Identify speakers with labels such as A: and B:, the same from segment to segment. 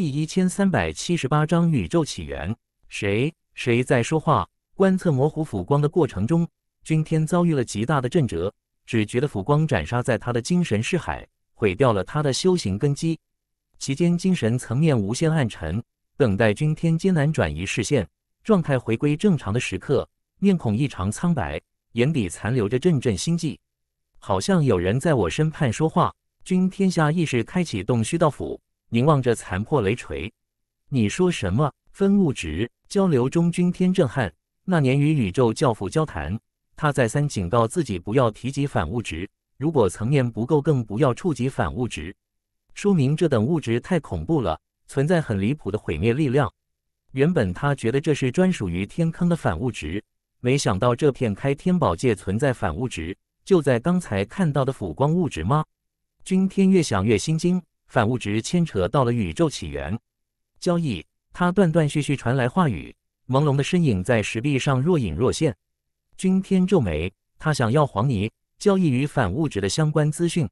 A: 第一千三百七十八章宇宙起源。谁？谁在说话？观测模糊浮光的过程中，君天遭遇了极大的震折，只觉得浮光斩杀在他的精神世海，毁掉了他的修行根基。其间精神层面无限暗沉，等待君天艰难转移视线，状态回归正常的时刻，面孔异常苍白，眼底残留着阵阵心悸，好像有人在我身畔说话。君天下意识开启洞虚道府。凝望着残破雷锤，你说什么？分物质交流中，君天震撼。那年与宇宙教父交谈，他再三警告自己不要提及反物质，如果层面不够，更不要触及反物质。说明这等物质太恐怖了，存在很离谱的毁灭力量。原本他觉得这是专属于天坑的反物质，没想到这片开天宝界存在反物质，就在刚才看到的辅光物质吗？君天越想越心惊。反物质牵扯到了宇宙起源交易，他断断续续传来话语，朦胧的身影在石壁上若隐若现。君天皱眉，他想要黄泥交易与反物质的相关资讯，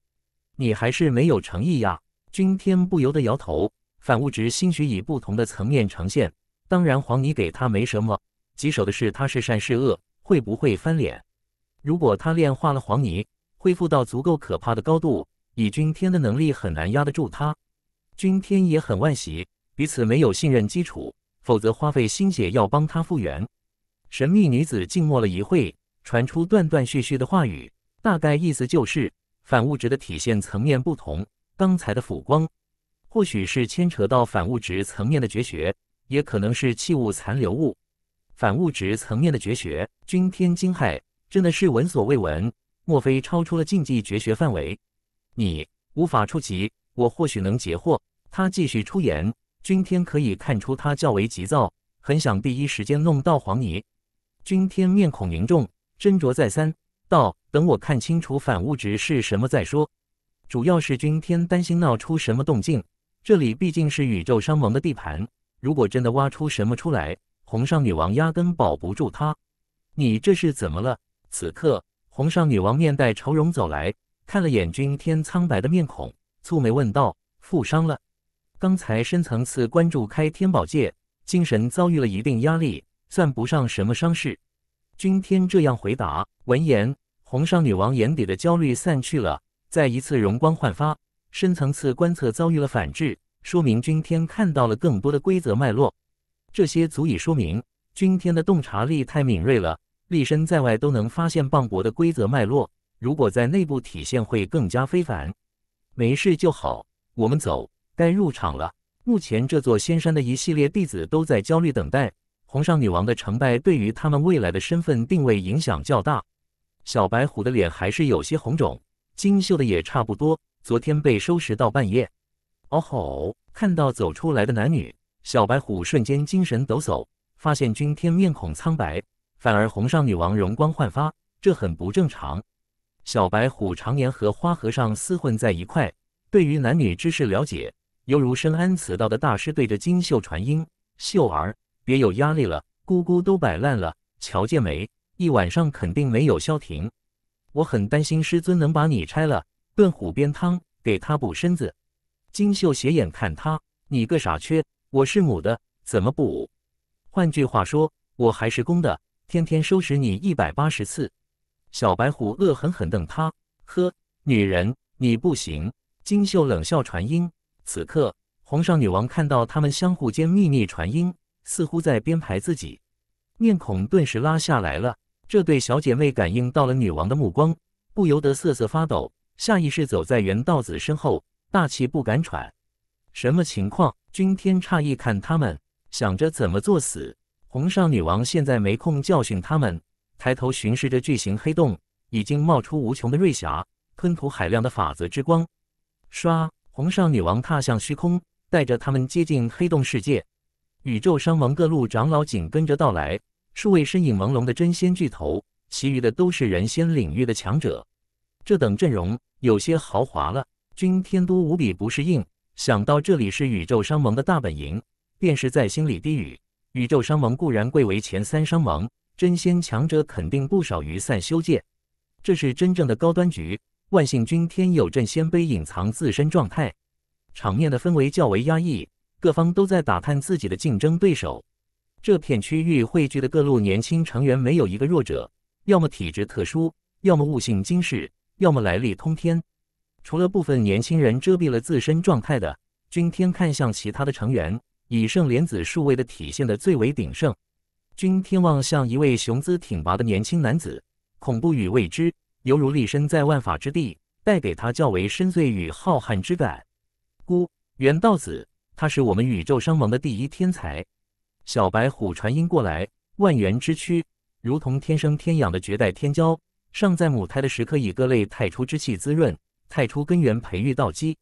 A: 你还是没有诚意呀？君天不由得摇头。反物质兴许以不同的层面呈现，当然黄泥给他没什么棘手的是，他是善是恶，会不会翻脸？如果他炼化了黄泥，恢复到足够可怕的高度。以君天的能力很难压得住他，君天也很惋惜，彼此没有信任基础，否则花费心血要帮他复原。神秘女子静默了一会，传出断断续续的话语，大概意思就是反物质的体现层面不同。刚才的辅光，或许是牵扯到反物质层面的绝学，也可能是器物残留物。反物质层面的绝学，君天惊骇，真的是闻所未闻，莫非超出了禁忌绝学范围？你无法触及，我或许能截获。他继续出言，君天可以看出他较为急躁，很想第一时间弄到黄泥。君天面孔凝重，斟酌再三，道：“等我看清楚反物质是什么再说。”主要是君天担心闹出什么动静，这里毕竟是宇宙商盟的地盘，如果真的挖出什么出来，红上女王压根保不住他。你这是怎么了？此刻，红上女王面带愁容走来。看了眼君天苍白的面孔，蹙眉问道：“负伤了？刚才深层次关注开天宝界，精神遭遇了一定压力，算不上什么伤势。”君天这样回答。闻言，红裳女王眼底的焦虑散去了，再一次容光焕发。深层次观测遭遇了反制，说明君天看到了更多的规则脉络。这些足以说明君天的洞察力太敏锐了，立身在外都能发现磅礴的规则脉络。如果在内部体现会更加非凡。没事就好，我们走，该入场了。目前这座仙山的一系列弟子都在焦虑等待。红上女王的成败对于他们未来的身份定位影响较大。小白虎的脸还是有些红肿，金秀的也差不多。昨天被收拾到半夜。哦吼！看到走出来的男女，小白虎瞬间精神抖擞。发现君天面孔苍白，反而红上女王容光焕发，这很不正常。小白虎常年和花和尚厮混在一块，对于男女之事了解，犹如深谙此道的大师。对着金秀传音：“秀儿，别有压力了，姑姑都摆烂了，瞧见没？一晚上肯定没有消停。我很担心师尊能把你拆了，炖虎鞭汤给他补身子。”金秀斜眼看他：“你个傻缺，我是母的，怎么补？换句话说，我还是公的，天天收拾你一百八十次。”小白虎恶狠狠瞪他，呵，女人，你不行！金秀冷笑传音。此刻，红上女王看到他们相互间秘密传音，似乎在编排自己，面孔顿时拉下来了。这对小姐妹感应到了女王的目光，不由得瑟瑟发抖，下意识走在袁道子身后，大气不敢喘。什么情况？君天诧异看他们，想着怎么作死。红上女王现在没空教训他们。抬头巡视着巨型黑洞，已经冒出无穷的瑞霞，吞吐海量的法则之光。刷，红少女王踏向虚空，带着他们接近黑洞世界。宇宙商盟各路长老紧跟着到来，数位身影朦胧的真仙巨头，其余的都是人仙领域的强者。这等阵容有些豪华了，君天都无比不适应。想到这里是宇宙商盟的大本营，便是在心里低语：宇宙商盟固然贵为前三商盟。真仙强者肯定不少于散修界，这是真正的高端局。万幸君天有镇仙碑隐藏自身状态，场面的氛围较为压抑，各方都在打探自己的竞争对手。这片区域汇聚的各路年轻成员没有一个弱者，要么体质特殊，要么悟性精世，要么来历通天。除了部分年轻人遮蔽了自身状态的，君天看向其他的成员，以圣莲子数位的体现的最为鼎盛。君天望像一位雄姿挺拔的年轻男子，恐怖与未知犹如立身在万法之地，带给他较为深邃与浩瀚之感。孤元道子，他是我们宇宙商盟的第一天才。小白虎传音过来，万元之躯如同天生天养的绝代天骄，尚在母胎的时刻，以各类太初之气滋润，太初根源培育道基。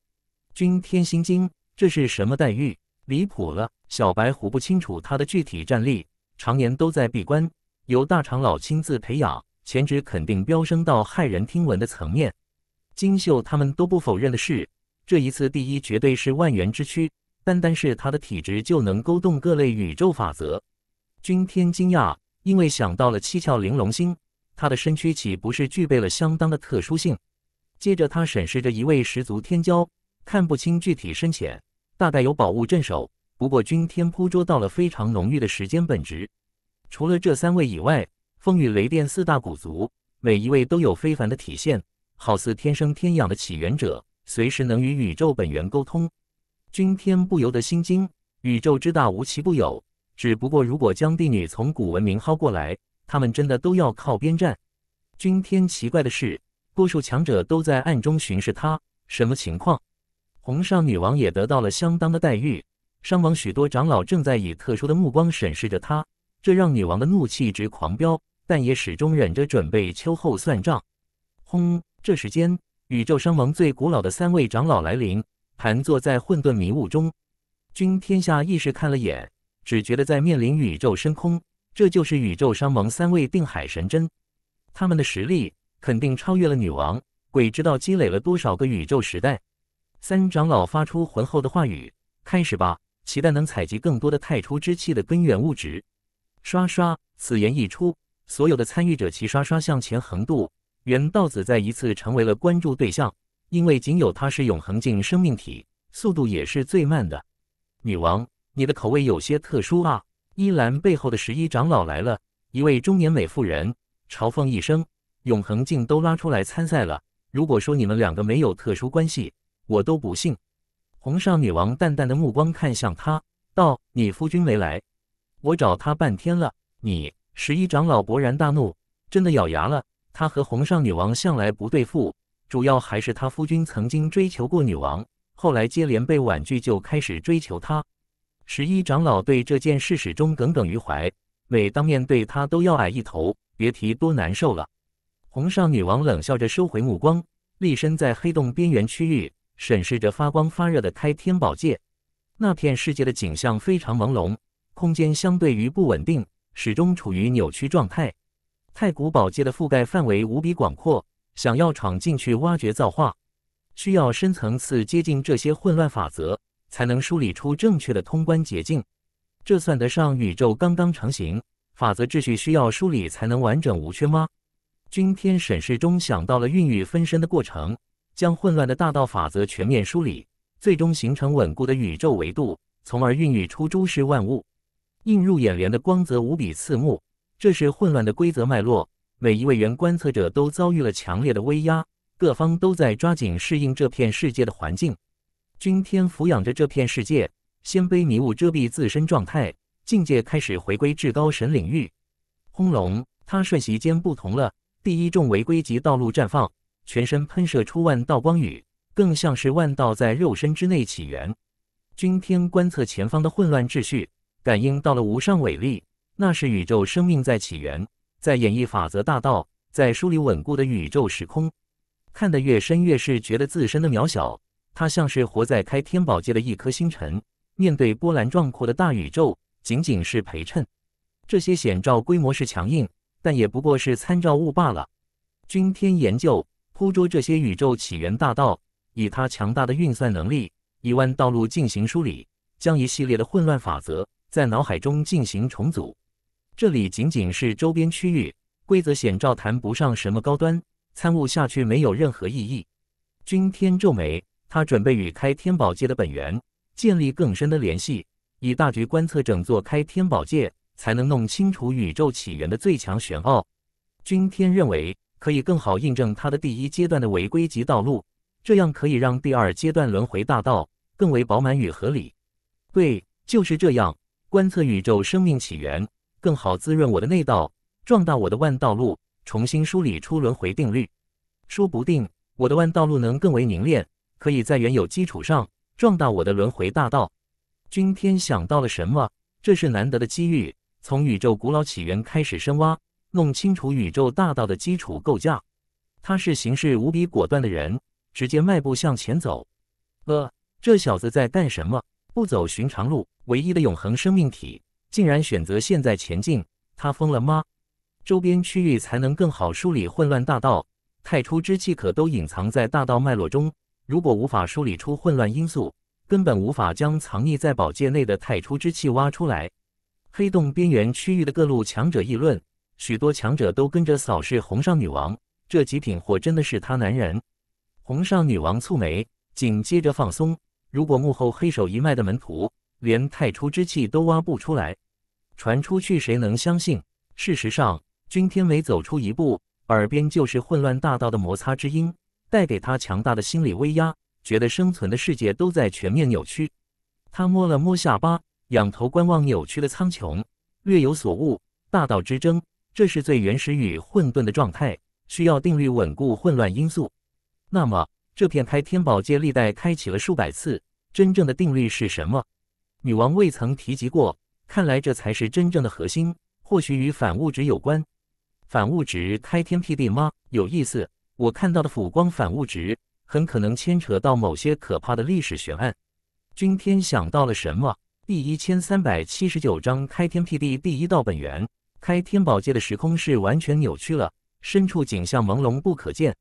A: 君天心经，这是什么待遇？离谱了！小白虎不清楚他的具体战力。常年都在闭关，由大长老亲自培养，潜质肯定飙升到骇人听闻的层面。金秀他们都不否认的是，这一次第一绝对是万元之躯，单单是他的体质就能勾动各类宇宙法则。君天惊讶，因为想到了七窍玲珑心，他的身躯岂不是具备了相当的特殊性？接着他审视着一位十足天骄，看不清具体深浅，大概有宝物镇守。不过，君天捕捉到了非常浓郁的时间本质。除了这三位以外，风雨雷电四大古族，每一位都有非凡的体现，好似天生天养的起源者，随时能与宇宙本源沟通。君天不由得心惊：宇宙之大，无奇不有。只不过，如果将帝女从古文明薅过来，他们真的都要靠边站。君天奇怪的是，多数强者都在暗中巡视他，什么情况？红上女王也得到了相当的待遇。商盟许多长老正在以特殊的目光审视着他，这让女王的怒气直狂飙，但也始终忍着，准备秋后算账。轰！这时间，宇宙商盟最古老的三位长老来临，盘坐在混沌迷雾中。君天下意识看了眼，只觉得在面临宇宙深空，这就是宇宙商盟三位定海神针，他们的实力肯定超越了女王，鬼知道积累了多少个宇宙时代。三长老发出浑厚的话语：“开始吧。”期待能采集更多的太初之气的根源物质。刷刷，此言一出，所有的参与者齐刷刷向前横渡。原道子再一次成为了关注对象，因为仅有他是永恒镜生命体，速度也是最慢的。女王，你的口味有些特殊啊！依兰背后的十一长老来了，一位中年美妇人嘲讽一声：“永恒镜都拉出来参赛了，如果说你们两个没有特殊关系，我都不信。”红上女王淡淡的目光看向他，道：“你夫君没来，我找他半天了。”你十一长老勃然大怒，真的咬牙了。他和红上女王向来不对付，主要还是他夫君曾经追求过女王，后来接连被婉拒，就开始追求她。十一长老对这件事始终耿耿于怀，每当面对他都要矮一头，别提多难受了。红上女王冷笑着收回目光，立身在黑洞边缘区域。审视着发光发热的开天宝界，那片世界的景象非常朦胧，空间相对于不稳定，始终处于扭曲状态。太古宝界的覆盖范围无比广阔，想要闯进去挖掘造化，需要深层次接近这些混乱法则，才能梳理出正确的通关捷径。这算得上宇宙刚刚成型，法则秩序需要梳理才能完整无缺吗？君天审视中想到了孕育分身的过程。将混乱的大道法则全面梳理，最终形成稳固的宇宙维度，从而孕育出诸世万物。映入眼帘的光泽无比刺目，这是混乱的规则脉络。每一位原观测者都遭遇了强烈的威压，各方都在抓紧适应这片世界的环境。君天抚养着这片世界，先卑迷雾遮蔽自身状态，境界开始回归至高神领域。轰隆，他瞬息间不同了。第一重违规级道路绽放。全身喷射出万道光雨，更像是万道在肉身之内起源。君天观测前方的混乱秩序，感应到了无上伟力，那是宇宙生命在起源，在演绎法则大道，在梳理稳固的宇宙时空。看得越深，越是觉得自身的渺小。他像是活在开天宝界的一颗星辰，面对波澜壮阔的大宇宙，仅仅是陪衬。这些显照规模是强硬，但也不过是参照物罢了。君天研究。铺捉这些宇宙起源大道，以他强大的运算能力，以万道路进行梳理，将一系列的混乱法则在脑海中进行重组。这里仅仅是周边区域，规则显照谈不上什么高端，参悟下去没有任何意义。君天皱眉，他准备与开天宝界的本源建立更深的联系，以大局观测整座开天宝界，才能弄清楚宇宙起源的最强玄奥。君天认为。可以更好印证它的第一阶段的违规及道路，这样可以让第二阶段轮回大道更为饱满与合理。对，就是这样。观测宇宙生命起源，更好滋润我的内道，壮大我的万道路，重新梳理出轮回定律。说不定我的万道路能更为凝练，可以在原有基础上壮大我的轮回大道。今天想到了什么？这是难得的机遇，从宇宙古老起源开始深挖。弄清楚宇宙大道的基础构架，他是行事无比果断的人，直接迈步向前走。呃，这小子在干什么？不走寻常路，唯一的永恒生命体竟然选择现在前进，他疯了吗？周边区域才能更好梳理混乱大道，太初之气可都隐藏在大道脉络中。如果无法梳理出混乱因素，根本无法将藏匿在宝界内的太初之气挖出来。黑洞边缘区域的各路强者议论。许多强者都跟着扫视红上女王，这极品货真的是他男人。红上女王蹙眉，紧接着放松。如果幕后黑手一脉的门徒连太初之气都挖不出来，传出去谁能相信？事实上，君天美走出一步，耳边就是混乱大道的摩擦之音，带给他强大的心理威压，觉得生存的世界都在全面扭曲。他摸了摸下巴，仰头观望扭曲的苍穹，略有所悟：大道之争。这是最原始与混沌的状态，需要定律稳固混乱因素。那么，这片开天宝界历代开启了数百次，真正的定律是什么？女王未曾提及过，看来这才是真正的核心，或许与反物质有关。反物质开天辟地吗？有意思，我看到的辅光反物质很可能牵扯到某些可怕的历史悬案。君天想到了什么？第一千三百七十九章开天辟地第一道本源。开天宝界的时空是完全扭曲了，深处景象朦胧不可见，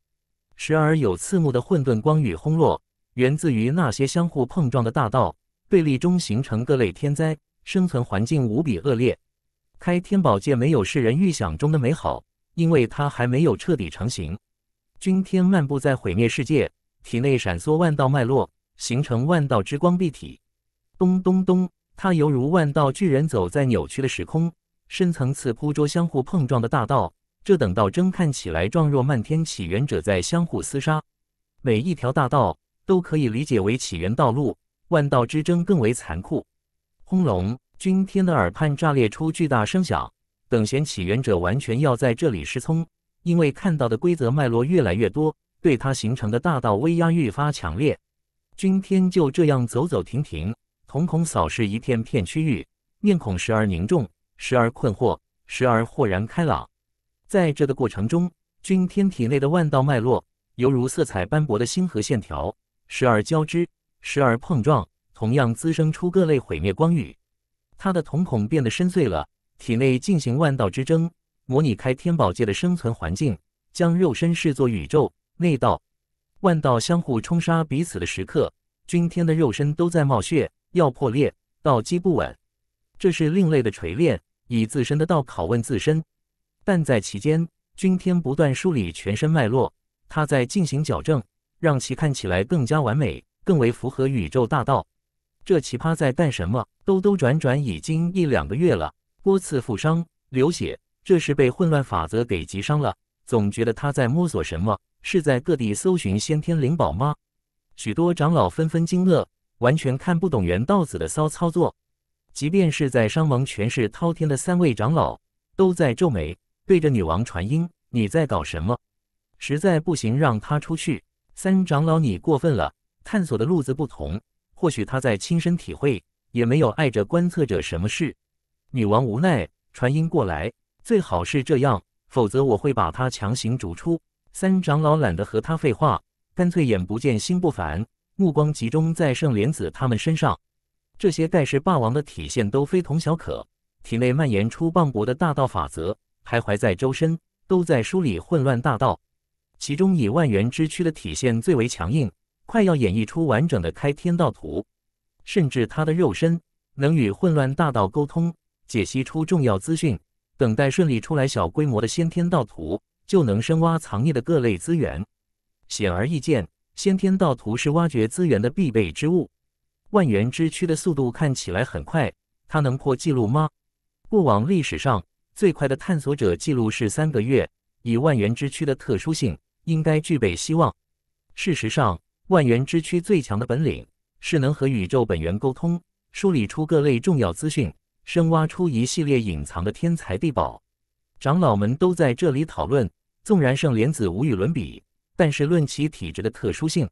A: 时而有刺目的混沌光与轰落，源自于那些相互碰撞的大道，对立中形成各类天灾，生存环境无比恶劣。开天宝界没有世人预想中的美好，因为它还没有彻底成型。君天漫步在毁灭世界，体内闪烁万道脉络，形成万道之光蔽体。咚咚咚，他犹如万道巨人走在扭曲的时空。深层次铺捉相互碰撞的大道，这等道争看起来状若漫天起源者在相互厮杀。每一条大道都可以理解为起源道路，万道之争更为残酷。轰隆！君天的耳畔炸裂出巨大声响，等闲起源者完全要在这里失聪，因为看到的规则脉络越来越多，对它形成的大道威压愈发强烈。君天就这样走走停停，瞳孔扫视一片片区域，面孔时而凝重。时而困惑，时而豁然开朗。在这的过程中，君天体内的万道脉络犹如色彩斑驳的星河线条，时而交织，时而碰撞，同样滋生出各类毁灭光雨。他的瞳孔变得深邃了，体内进行万道之争，模拟开天宝界的生存环境，将肉身视作宇宙内道，万道相互冲杀彼此的时刻，君天的肉身都在冒血，要破裂，道基不稳。这是另类的锤炼。以自身的道拷问自身，但在其间，君天不断梳理全身脉络，他在进行矫正，让其看起来更加完美，更为符合宇宙大道。这奇葩在干什么？兜兜转转已经一两个月了，多次负伤流血，这是被混乱法则给击伤了。总觉得他在摸索什么，是在各地搜寻先天灵宝吗？许多长老纷纷惊愕，完全看不懂袁道子的骚操作。即便是在伤亡权势滔天的三位长老都在皱眉，对着女王传音：“你在搞什么？实在不行，让他出去。”三长老，你过分了。探索的路子不同，或许他在亲身体会，也没有碍着观测者什么事。女王无奈传音过来：“最好是这样，否则我会把他强行逐出。”三长老懒得和他废话，干脆眼不见心不烦，目光集中在圣莲子他们身上。这些盖世霸王的体现都非同小可，体内蔓延出磅礴的大道法则，徘徊在周身，都在梳理混乱大道。其中以万源之躯的体现最为强硬，快要演绎出完整的开天道图。甚至他的肉身能与混乱大道沟通，解析出重要资讯，等待顺利出来小规模的先天道图，就能深挖藏匿的各类资源。显而易见，先天道图是挖掘资源的必备之物。万源之躯的速度看起来很快，它能破纪录吗？过往历史上最快的探索者记录是三个月。以万源之躯的特殊性，应该具备希望。事实上，万源之躯最强的本领是能和宇宙本源沟通，梳理出各类重要资讯，深挖出一系列隐藏的天才地宝。长老们都在这里讨论，纵然圣莲子无与伦比，但是论其体质的特殊性，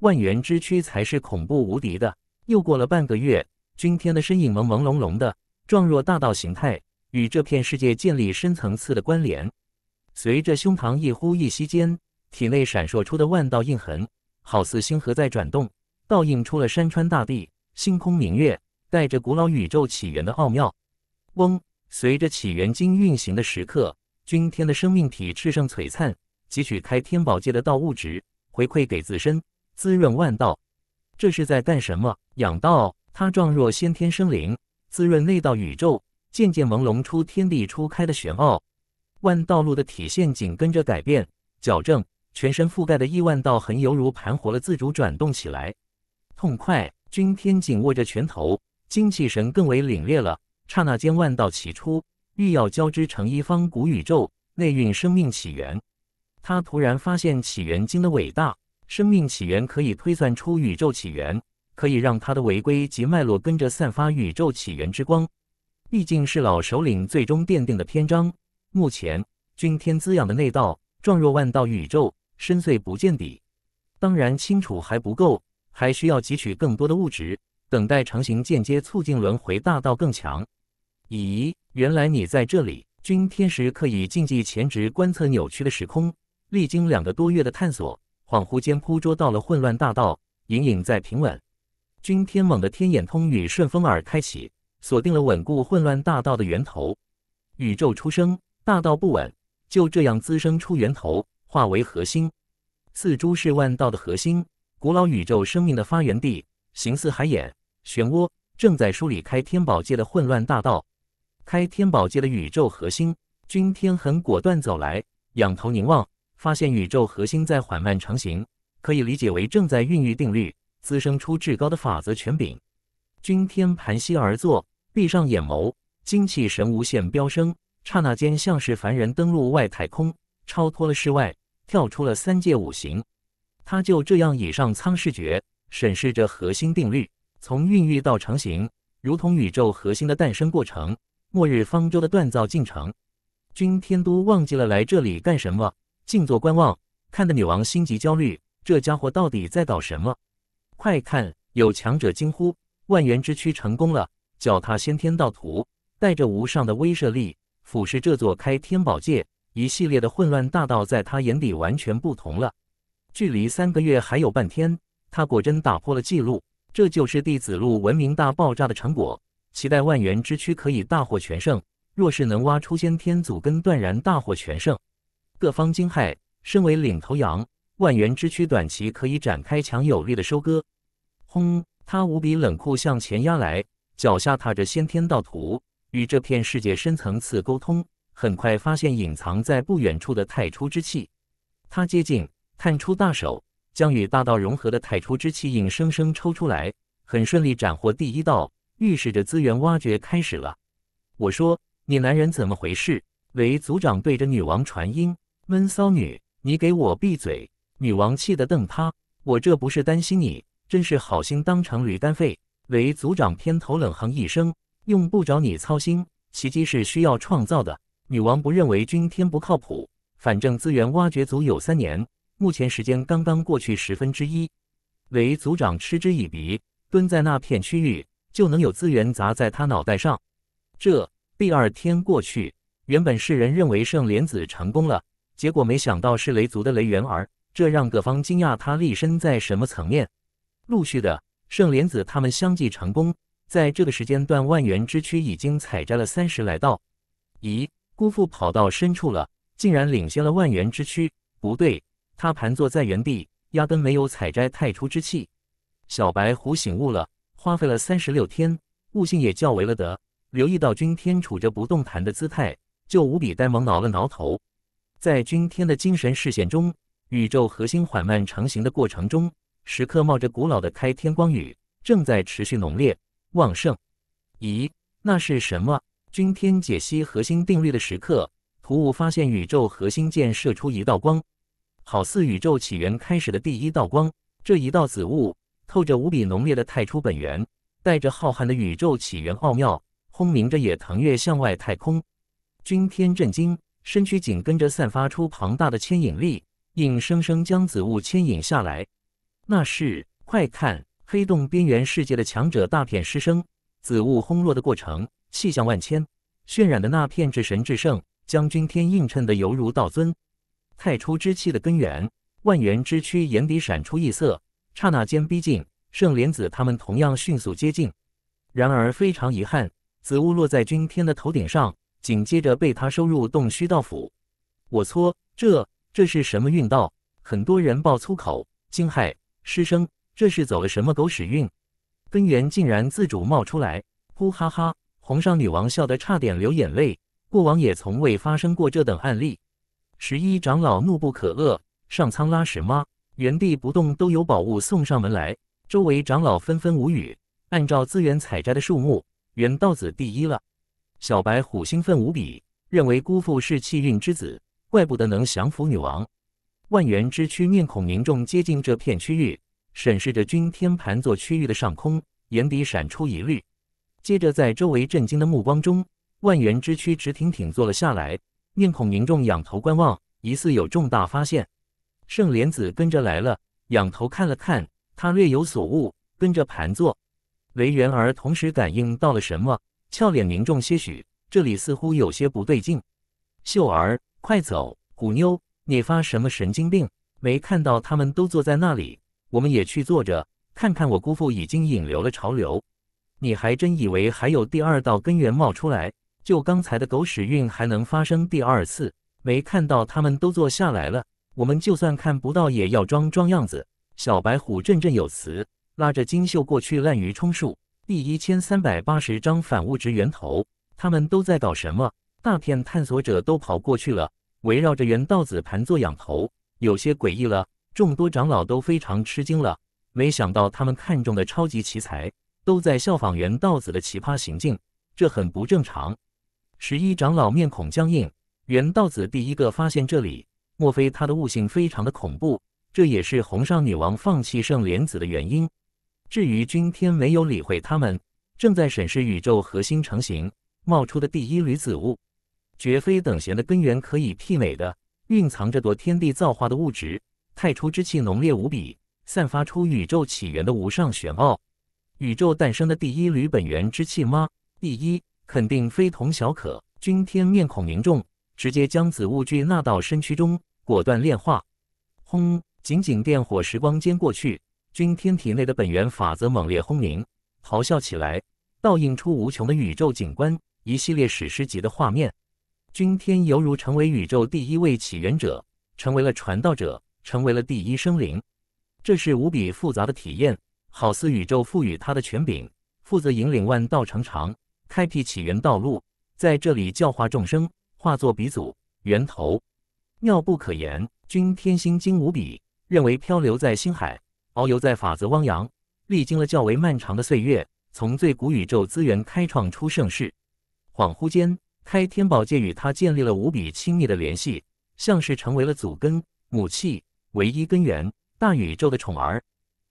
A: 万源之躯才是恐怖无敌的。又过了半个月，君天的身影朦朦胧胧的，状若大道形态，与这片世界建立深层次的关联。随着胸膛一呼一吸间，体内闪烁出的万道印痕，好似星河在转动，倒映出了山川大地、星空明月，带着古老宇宙起源的奥妙。嗡，随着起源经运行的时刻，君天的生命体炽盛璀璨，汲取开天宝界的道物质，回馈给自身，滋润万道。这是在干什么？养道，他状若先天生灵，滋润内道宇宙，渐渐朦胧出天地初开的玄奥。万道路的体现紧跟着改变、矫正，全身覆盖的亿万道痕犹如盘活了，自主转动起来。痛快！君天紧握着拳头，精气神更为凛冽了。刹那间，万道起出，欲要交织成一方古宇宙，内蕴生命起源。他突然发现起源经的伟大。生命起源可以推算出宇宙起源，可以让它的回归及脉络跟着散发宇宙起源之光。毕竟是老首领最终奠定的篇章。目前，君天滋养的内道状若万道宇宙，深邃不见底。当然，清楚还不够，还需要汲取更多的物质，等待成型，间接促进轮回大道更强。咦，原来你在这里？君天时可以竞技前值观测扭曲的时空。历经两个多月的探索。恍惚间扑捉到了混乱大道，隐隐在平稳。君天猛的天眼通与顺风耳开启，锁定了稳固混乱大道的源头。宇宙出生，大道不稳，就这样滋生出源头，化为核心。四珠是万道的核心，古老宇宙生命的发源地，形似海眼漩涡，正在梳理开天宝界的混乱大道。开天宝界的宇宙核心，君天很果断走来，仰头凝望。发现宇宙核心在缓慢成型，可以理解为正在孕育定律，滋生出至高的法则权柄。君天盘膝而坐，闭上眼眸，精气神无限飙升，刹那间像是凡人登陆外太空，超脱了世外，跳出了三界五行。他就这样倚上苍视觉，审视着核心定律从孕育到成型，如同宇宙核心的诞生过程，末日方舟的锻造进程。君天都忘记了来这里干什么。静坐观望，看得女王心急焦虑。这家伙到底在搞什么？快看！有强者惊呼：“万元之躯成功了！”脚踏先天道图，带着无上的威慑力，俯视这座开天宝界。一系列的混乱大道，在他眼底完全不同了。距离三个月还有半天，他果真打破了记录。这就是弟子路文明大爆炸的成果。期待万元之躯可以大获全胜。若是能挖出先天祖根，断然大获全胜。各方惊骇，身为领头羊，万元之躯短期可以展开强有力的收割。轰！他无比冷酷向前压来，脚下踏着先天道土，与这片世界深层次沟通。很快发现隐藏在不远处的太初之气，他接近，探出大手，将与大道融合的太初之气硬生生抽出来，很顺利斩获第一道，预示着资源挖掘开始了。我说：“你男人怎么回事？”为族长对着女王传音。闷骚女，你给我闭嘴！女王气得瞪他。我这不是担心你，真是好心当成驴肝肺。韦组长偏头冷哼一声：“用不着你操心，奇迹是需要创造的。”女王不认为君天不靠谱，反正资源挖掘组有三年，目前时间刚刚过去十分之一。韦组长嗤之以鼻，蹲在那片区域就能有资源砸在他脑袋上。这第二天过去，原本世人认为圣莲子成功了。结果没想到是雷族的雷元儿，这让各方惊讶。他立身在什么层面？陆续的圣莲子他们相继成功。在这个时间段，万元之躯已经采摘了三十来道。咦，姑父跑到深处了，竟然领先了万元之躯。不对，他盘坐在原地，压根没有采摘太初之气。小白狐醒悟了，花费了三十六天，悟性也较为了得。留意到君天处着不动弹的姿态，就无比呆萌，挠了挠头。在君天的精神视线中，宇宙核心缓慢成型的过程中，时刻冒着古老的开天光雨，正在持续浓烈旺盛。咦，那是什么？君天解析核心定律的时刻，突兀发现宇宙核心箭射出一道光，好似宇宙起源开始的第一道光。这一道紫雾透着无比浓烈的太初本源，带着浩瀚的宇宙起源奥妙，轰鸣着也腾跃向外太空。君天震惊。身躯紧跟着散发出庞大的牵引力，硬生生将紫雾牵引下来。那是，快看！黑洞边缘世界的强者大片失声。紫雾轰落的过程，气象万千，渲染的那片至神至圣，将君天映衬的犹如道尊。太初之气的根源，万源之躯眼底闪出异色，刹那间逼近。圣莲子他们同样迅速接近。然而非常遗憾，紫雾落在君天的头顶上。紧接着被他收入洞虚道府，我搓，这这是什么运道？很多人爆粗口，惊骇失声，这是走了什么狗屎运？根源竟然自主冒出来，噗哈哈！红上女王笑得差点流眼泪，过往也从未发生过这等案例。十一长老怒不可遏，上苍拉屎吗？原地不动都有宝物送上门来，周围长老纷纷无语。按照资源采摘的数目，原道子第一了。小白虎兴奋无比，认为姑父是气运之子，怪不得能降服女王。万源之躯面孔凝重，接近这片区域，审视着君天盘坐区域的上空，眼底闪出疑虑。接着，在周围震惊的目光中，万元之躯直挺挺坐了下来，面孔凝重，仰头观望，疑似有重大发现。圣莲子跟着来了，仰头看了看，他略有所悟，跟着盘坐。为元儿同时感应到了什么？俏脸凝重些许，这里似乎有些不对劲。秀儿，快走！虎妞，你发什么神经病？没看到他们都坐在那里，我们也去坐着，看看我姑父已经引流了潮流。你还真以为还有第二道根源冒出来？就刚才的狗屎运还能发生第二次？没看到他们都坐下来了，我们就算看不到也要装装样子。小白虎振振有词，拉着金秀过去滥竽充数。第一千三百八十章反物质源头，他们都在搞什么？大片探索者都跑过去了，围绕着原道子盘坐仰头，有些诡异了。众多长老都非常吃惊了，没想到他们看中的超级奇才，都在效仿原道子的奇葩行径，这很不正常。十一长老面孔僵硬，原道子第一个发现这里，莫非他的悟性非常的恐怖？这也是红上女王放弃圣莲子的原因。至于君天没有理会他们，正在审视宇宙核心成型冒出的第一缕子雾，绝非等闲的根源可以媲美的，蕴藏着夺天地造化的物质，太初之气浓烈无比，散发出宇宙起源的无上玄奥。宇宙诞生的第一缕本源之气吗？第一，肯定非同小可。君天面孔凝重，直接将子雾聚纳到身躯中，果断炼化。轰！仅仅电火，时光间过去。钧天体内的本源法则猛烈轰鸣，咆哮起来，倒映出无穷的宇宙景观，一系列史诗级的画面。钧天犹如成为宇宙第一位起源者，成为了传道者，成为了第一生灵。这是无比复杂的体验，好似宇宙赋予他的权柄，负责引领万道成长，开辟起源道路，在这里教化众生，化作鼻祖源头，妙不可言。钧天心惊无比，认为漂流在星海。遨游在法则汪洋，历经了较为漫长的岁月，从最古宇宙资源开创出盛世。恍惚间，开天宝界与他建立了无比亲密的联系，像是成为了祖根母气唯一根源大宇宙的宠儿。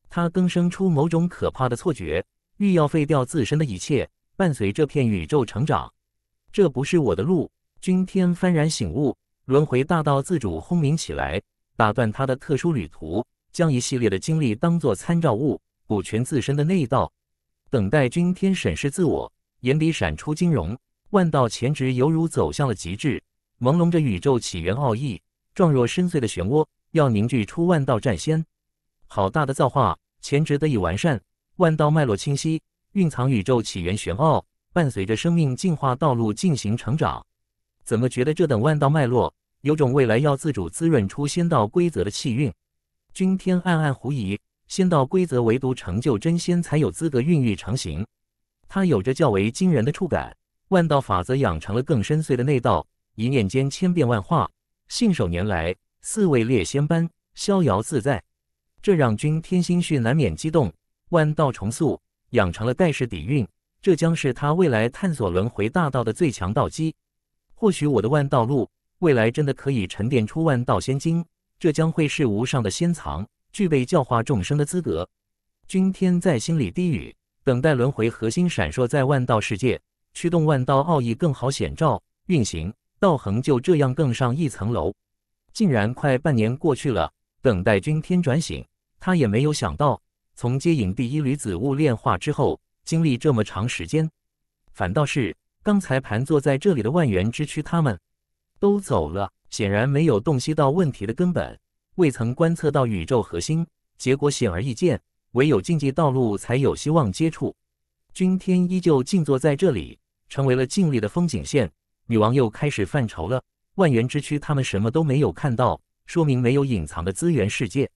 A: 他更生出某种可怕的错觉，欲要废掉自身的一切，伴随这片宇宙成长。这不是我的路！君天幡然醒悟，轮回大道自主轰鸣起来，打断他的特殊旅途。将一系列的经历当做参照物，补全自身的内道，等待君天审视自我，眼底闪出金容，万道前直犹如走向了极致，朦胧着宇宙起源奥义，状若深邃的漩涡，要凝聚出万道战仙。好大的造化，前直得以完善，万道脉络清晰，蕴藏宇宙起源玄奥，伴随着生命进化道路进行成长，怎么觉得这等万道脉络有种未来要自主滋润出仙道规则的气韵？君天暗暗狐疑：仙道规则，唯独成就真仙才有资格孕育成形。他有着较为惊人的触感，万道法则养成了更深邃的内道，一念间千变万化，信手拈来。四位列仙般逍遥自在，这让君天心绪难免激动。万道重塑，养成了盖世底蕴，这将是他未来探索轮回大道的最强道基。或许我的万道路未来真的可以沉淀出万道仙经。这将会是无上的仙藏，具备教化众生的资格。君天在心里低语，等待轮回核心闪烁在万道世界，驱动万道奥义更好显照运行，道恒就这样更上一层楼。竟然快半年过去了，等待君天转醒，他也没有想到，从接引第一缕子雾炼化之后，经历这么长时间，反倒是刚才盘坐在这里的万缘之躯，他们都走了。显然没有洞悉到问题的根本，未曾观测到宇宙核心，结果显而易见，唯有禁忌道路才有希望接触。君天依旧静坐在这里，成为了静立的风景线。女王又开始犯愁了，万源之躯他们什么都没有看到，说明没有隐藏的资源世界。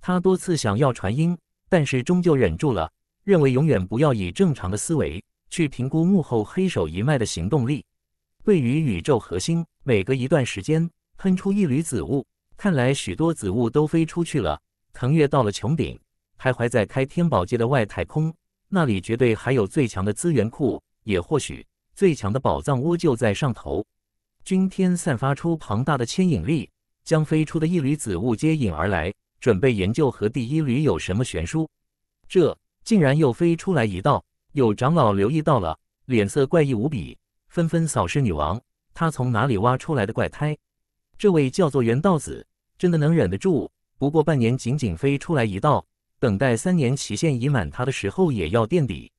A: 她多次想要传音，但是终究忍住了，认为永远不要以正常的思维去评估幕后黑手一脉的行动力。位于宇宙核心，每隔一段时间喷出一缕紫雾。看来许多紫雾都飞出去了，腾跃到了穹顶，徘徊在开天宝界的外太空。那里绝对还有最强的资源库，也或许最强的宝藏窝就在上头。君天散发出庞大的牵引力，将飞出的一缕紫雾接引而来，准备研究和第一缕有什么悬殊。这竟然又飞出来一道，有长老留意到了，脸色怪异无比。纷纷扫视女王，她从哪里挖出来的怪胎？这位叫做袁道子，真的能忍得住？不过半年，仅仅飞出来一道，等待三年期限已满，他的时候也要垫底。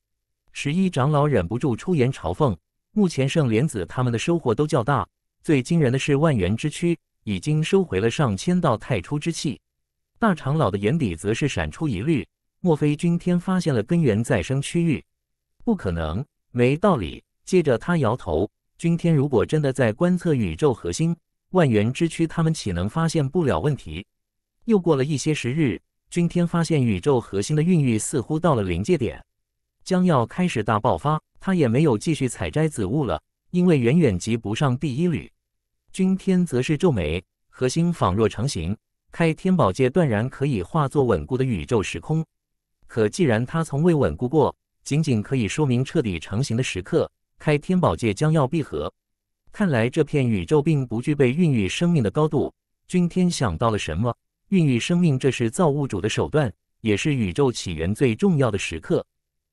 A: 十一长老忍不住出言嘲讽：目前圣莲子他们的收获都较大，最惊人的是万元之躯已经收回了上千道太初之气。大长老的眼底则是闪出疑虑：莫非君天发现了根源再生区域？不可能，没道理。接着他摇头，君天如果真的在观测宇宙核心万源之躯，他们岂能发现不了问题？又过了一些时日，君天发现宇宙核心的孕育似乎到了临界点，将要开始大爆发。他也没有继续采摘子物了，因为远远及不上第一缕。君天则是皱眉，核心仿若成型，开天宝界断然可以化作稳固的宇宙时空。可既然他从未稳固过，仅仅可以说明彻底成型的时刻。开天宝界将要闭合，看来这片宇宙并不具备孕育生命的高度。君天想到了什么？孕育生命，这是造物主的手段，也是宇宙起源最重要的时刻。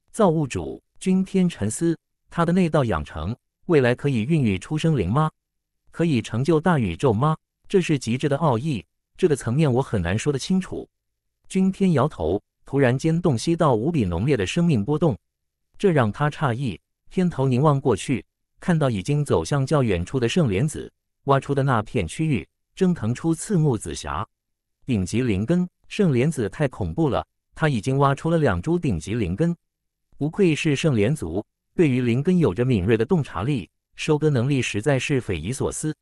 A: 造物主，君天沉思，他的内道养成，未来可以孕育出生灵吗？可以成就大宇宙吗？这是极致的奥义，这个层面我很难说得清楚。君天摇头，突然间洞悉到无比浓烈的生命波动，这让他诧异。偏头凝望过去，看到已经走向较远处的圣莲子挖出的那片区域，蒸腾出刺目紫霞。顶级灵根，圣莲子太恐怖了！他已经挖出了两株顶级灵根，不愧是圣莲族，对于灵根有着敏锐的洞察力，收割能力实在是匪夷所思。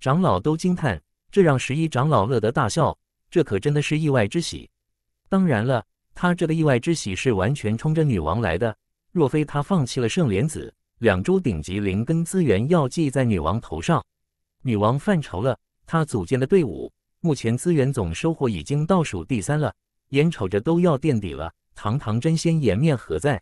A: 长老都惊叹，这让十一长老乐得大笑。这可真的是意外之喜。当然了，他这个意外之喜是完全冲着女王来的。若非他放弃了圣莲子，两株顶级灵根资源要记在女王头上。女王犯愁了，她组建的队伍目前资源总收获已经倒数第三了，眼瞅着都要垫底了，堂堂真仙颜面何在？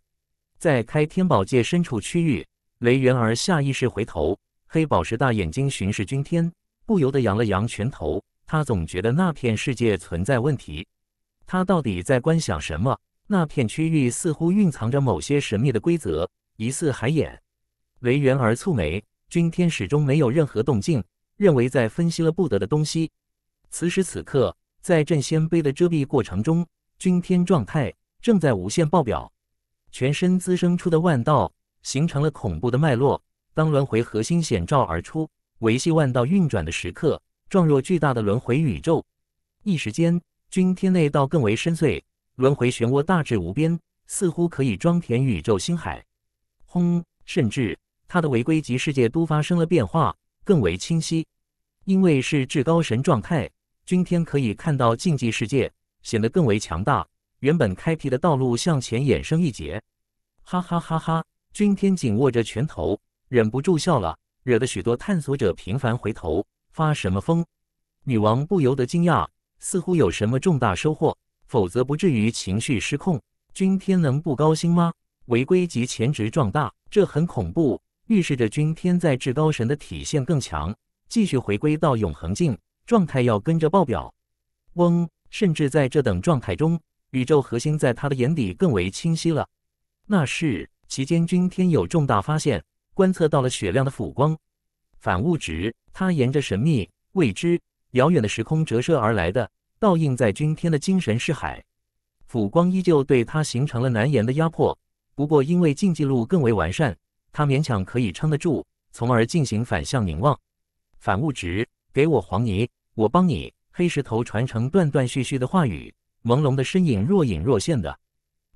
A: 在开天宝界深处区域，雷元儿下意识回头，黑宝石大眼睛巡视君天，不由得扬了扬拳头。他总觉得那片世界存在问题，他到底在观想什么？那片区域似乎蕴藏着某些神秘的规则，疑似海眼。为圆而蹙眉，君天始终没有任何动静，认为在分析了不得的东西。此时此刻，在镇仙碑的遮蔽过程中，君天状态正在无限爆表，全身滋生出的万道形成了恐怖的脉络。当轮回核心显照而出，维系万道运转的时刻，状若巨大的轮回宇宙。一时间，君天内道更为深邃。轮回漩涡大至无边，似乎可以装填宇宙星海。轰！甚至他的违规及世界都发生了变化，更为清晰。因为是至高神状态，君天可以看到禁忌世界，显得更为强大。原本开辟的道路向前衍生一截。哈哈哈哈！君天紧握着拳头，忍不住笑了，惹得许多探索者频繁回头。发什么疯？女王不由得惊讶，似乎有什么重大收获。否则不至于情绪失控，君天能不高兴吗？违规及前值壮大，这很恐怖，预示着君天在至高神的体现更强，继续回归到永恒境状态要跟着爆表。嗡，甚至在这等状态中，宇宙核心在他的眼底更为清晰了。那是其间君天有重大发现，观测到了雪亮的辅光，反物质，它沿着神秘、未知、遥远的时空折射而来的。倒映在君天的精神视海，斧光依旧对他形成了难言的压迫。不过因为禁忌路更为完善，他勉强可以撑得住，从而进行反向凝望。反物质，给我黄泥，我帮你黑石头传承断断续续的话语，朦胧的身影若隐若现的。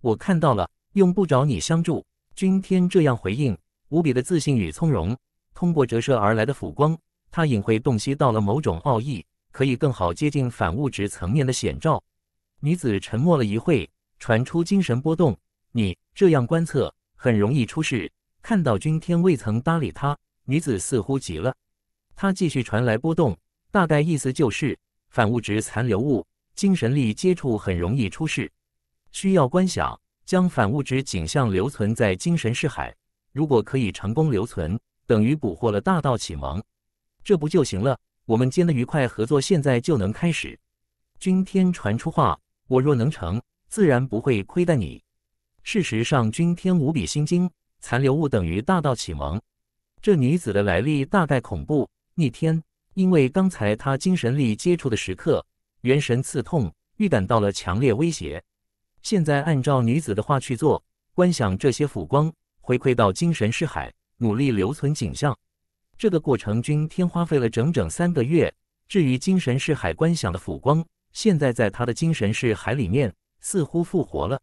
A: 我看到了，用不着你相助。君天这样回应，无比的自信与从容。通过折射而来的斧光，他隐晦洞悉到了某种奥义。可以更好接近反物质层面的显照。女子沉默了一会，传出精神波动。你这样观测很容易出事。看到君天未曾搭理他，女子似乎急了。他继续传来波动，大概意思就是反物质残留物，精神力接触很容易出事，需要观想将反物质景象留存在精神视海。如果可以成功留存，等于捕获了大道启蒙，这不就行了？我们间的愉快合作，现在就能开始。君天传出话，我若能成，自然不会亏待你。事实上，君天无比心惊，残留物等于大道启蒙。这女子的来历大概恐怖逆天，因为刚才她精神力接触的时刻，元神刺痛，预感到了强烈威胁。现在按照女子的话去做，观想这些辅光，回馈到精神世海，努力留存景象。这个过程，君天花费了整整三个月。至于精神是海观想的辅光，现在在他的精神是海里面似乎复活了。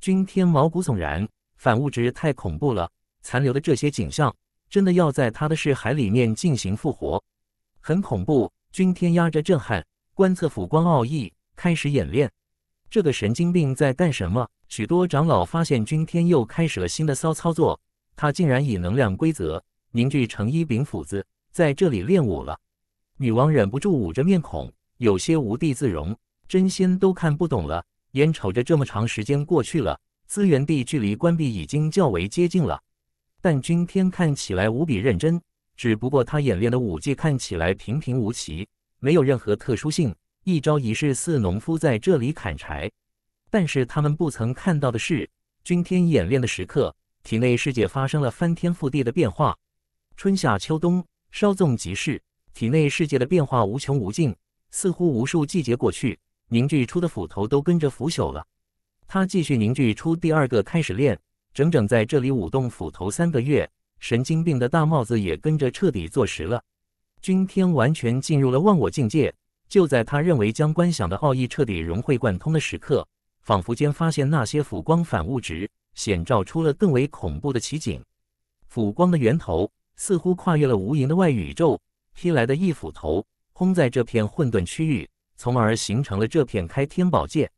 A: 君天毛骨悚然，反物质太恐怖了！残留的这些景象，真的要在他的是海里面进行复活？很恐怖！君天压着震撼，观测辅光奥义开始演练。这个神经病在干什么？许多长老发现，君天又开始了新的骚操作。他竟然以能量规则。凝聚成一柄斧子，在这里练武了。女王忍不住捂着面孔，有些无地自容，真心都看不懂了。眼瞅着这么长时间过去了，资源地距离关闭已经较为接近了。但君天看起来无比认真，只不过他演练的武技看起来平平无奇，没有任何特殊性，一招一式似农夫在这里砍柴。但是他们不曾看到的是，君天演练的时刻，体内世界发生了翻天覆地的变化。春夏秋冬，稍纵即逝，体内世界的变化无穷无尽，似乎无数季节过去，凝聚出的斧头都跟着腐朽了。他继续凝聚出第二个，开始练，整整在这里舞动斧头三个月，神经病的大帽子也跟着彻底坐实了。君天完全进入了忘我境界，就在他认为将观想的奥义彻底融会贯通的时刻，仿佛间发现那些斧光反物质显照出了更为恐怖的奇景，斧光的源头。似乎跨越了无垠的外宇宙，劈来的一斧头轰在这片混沌区域，从而形成了这片开天宝界。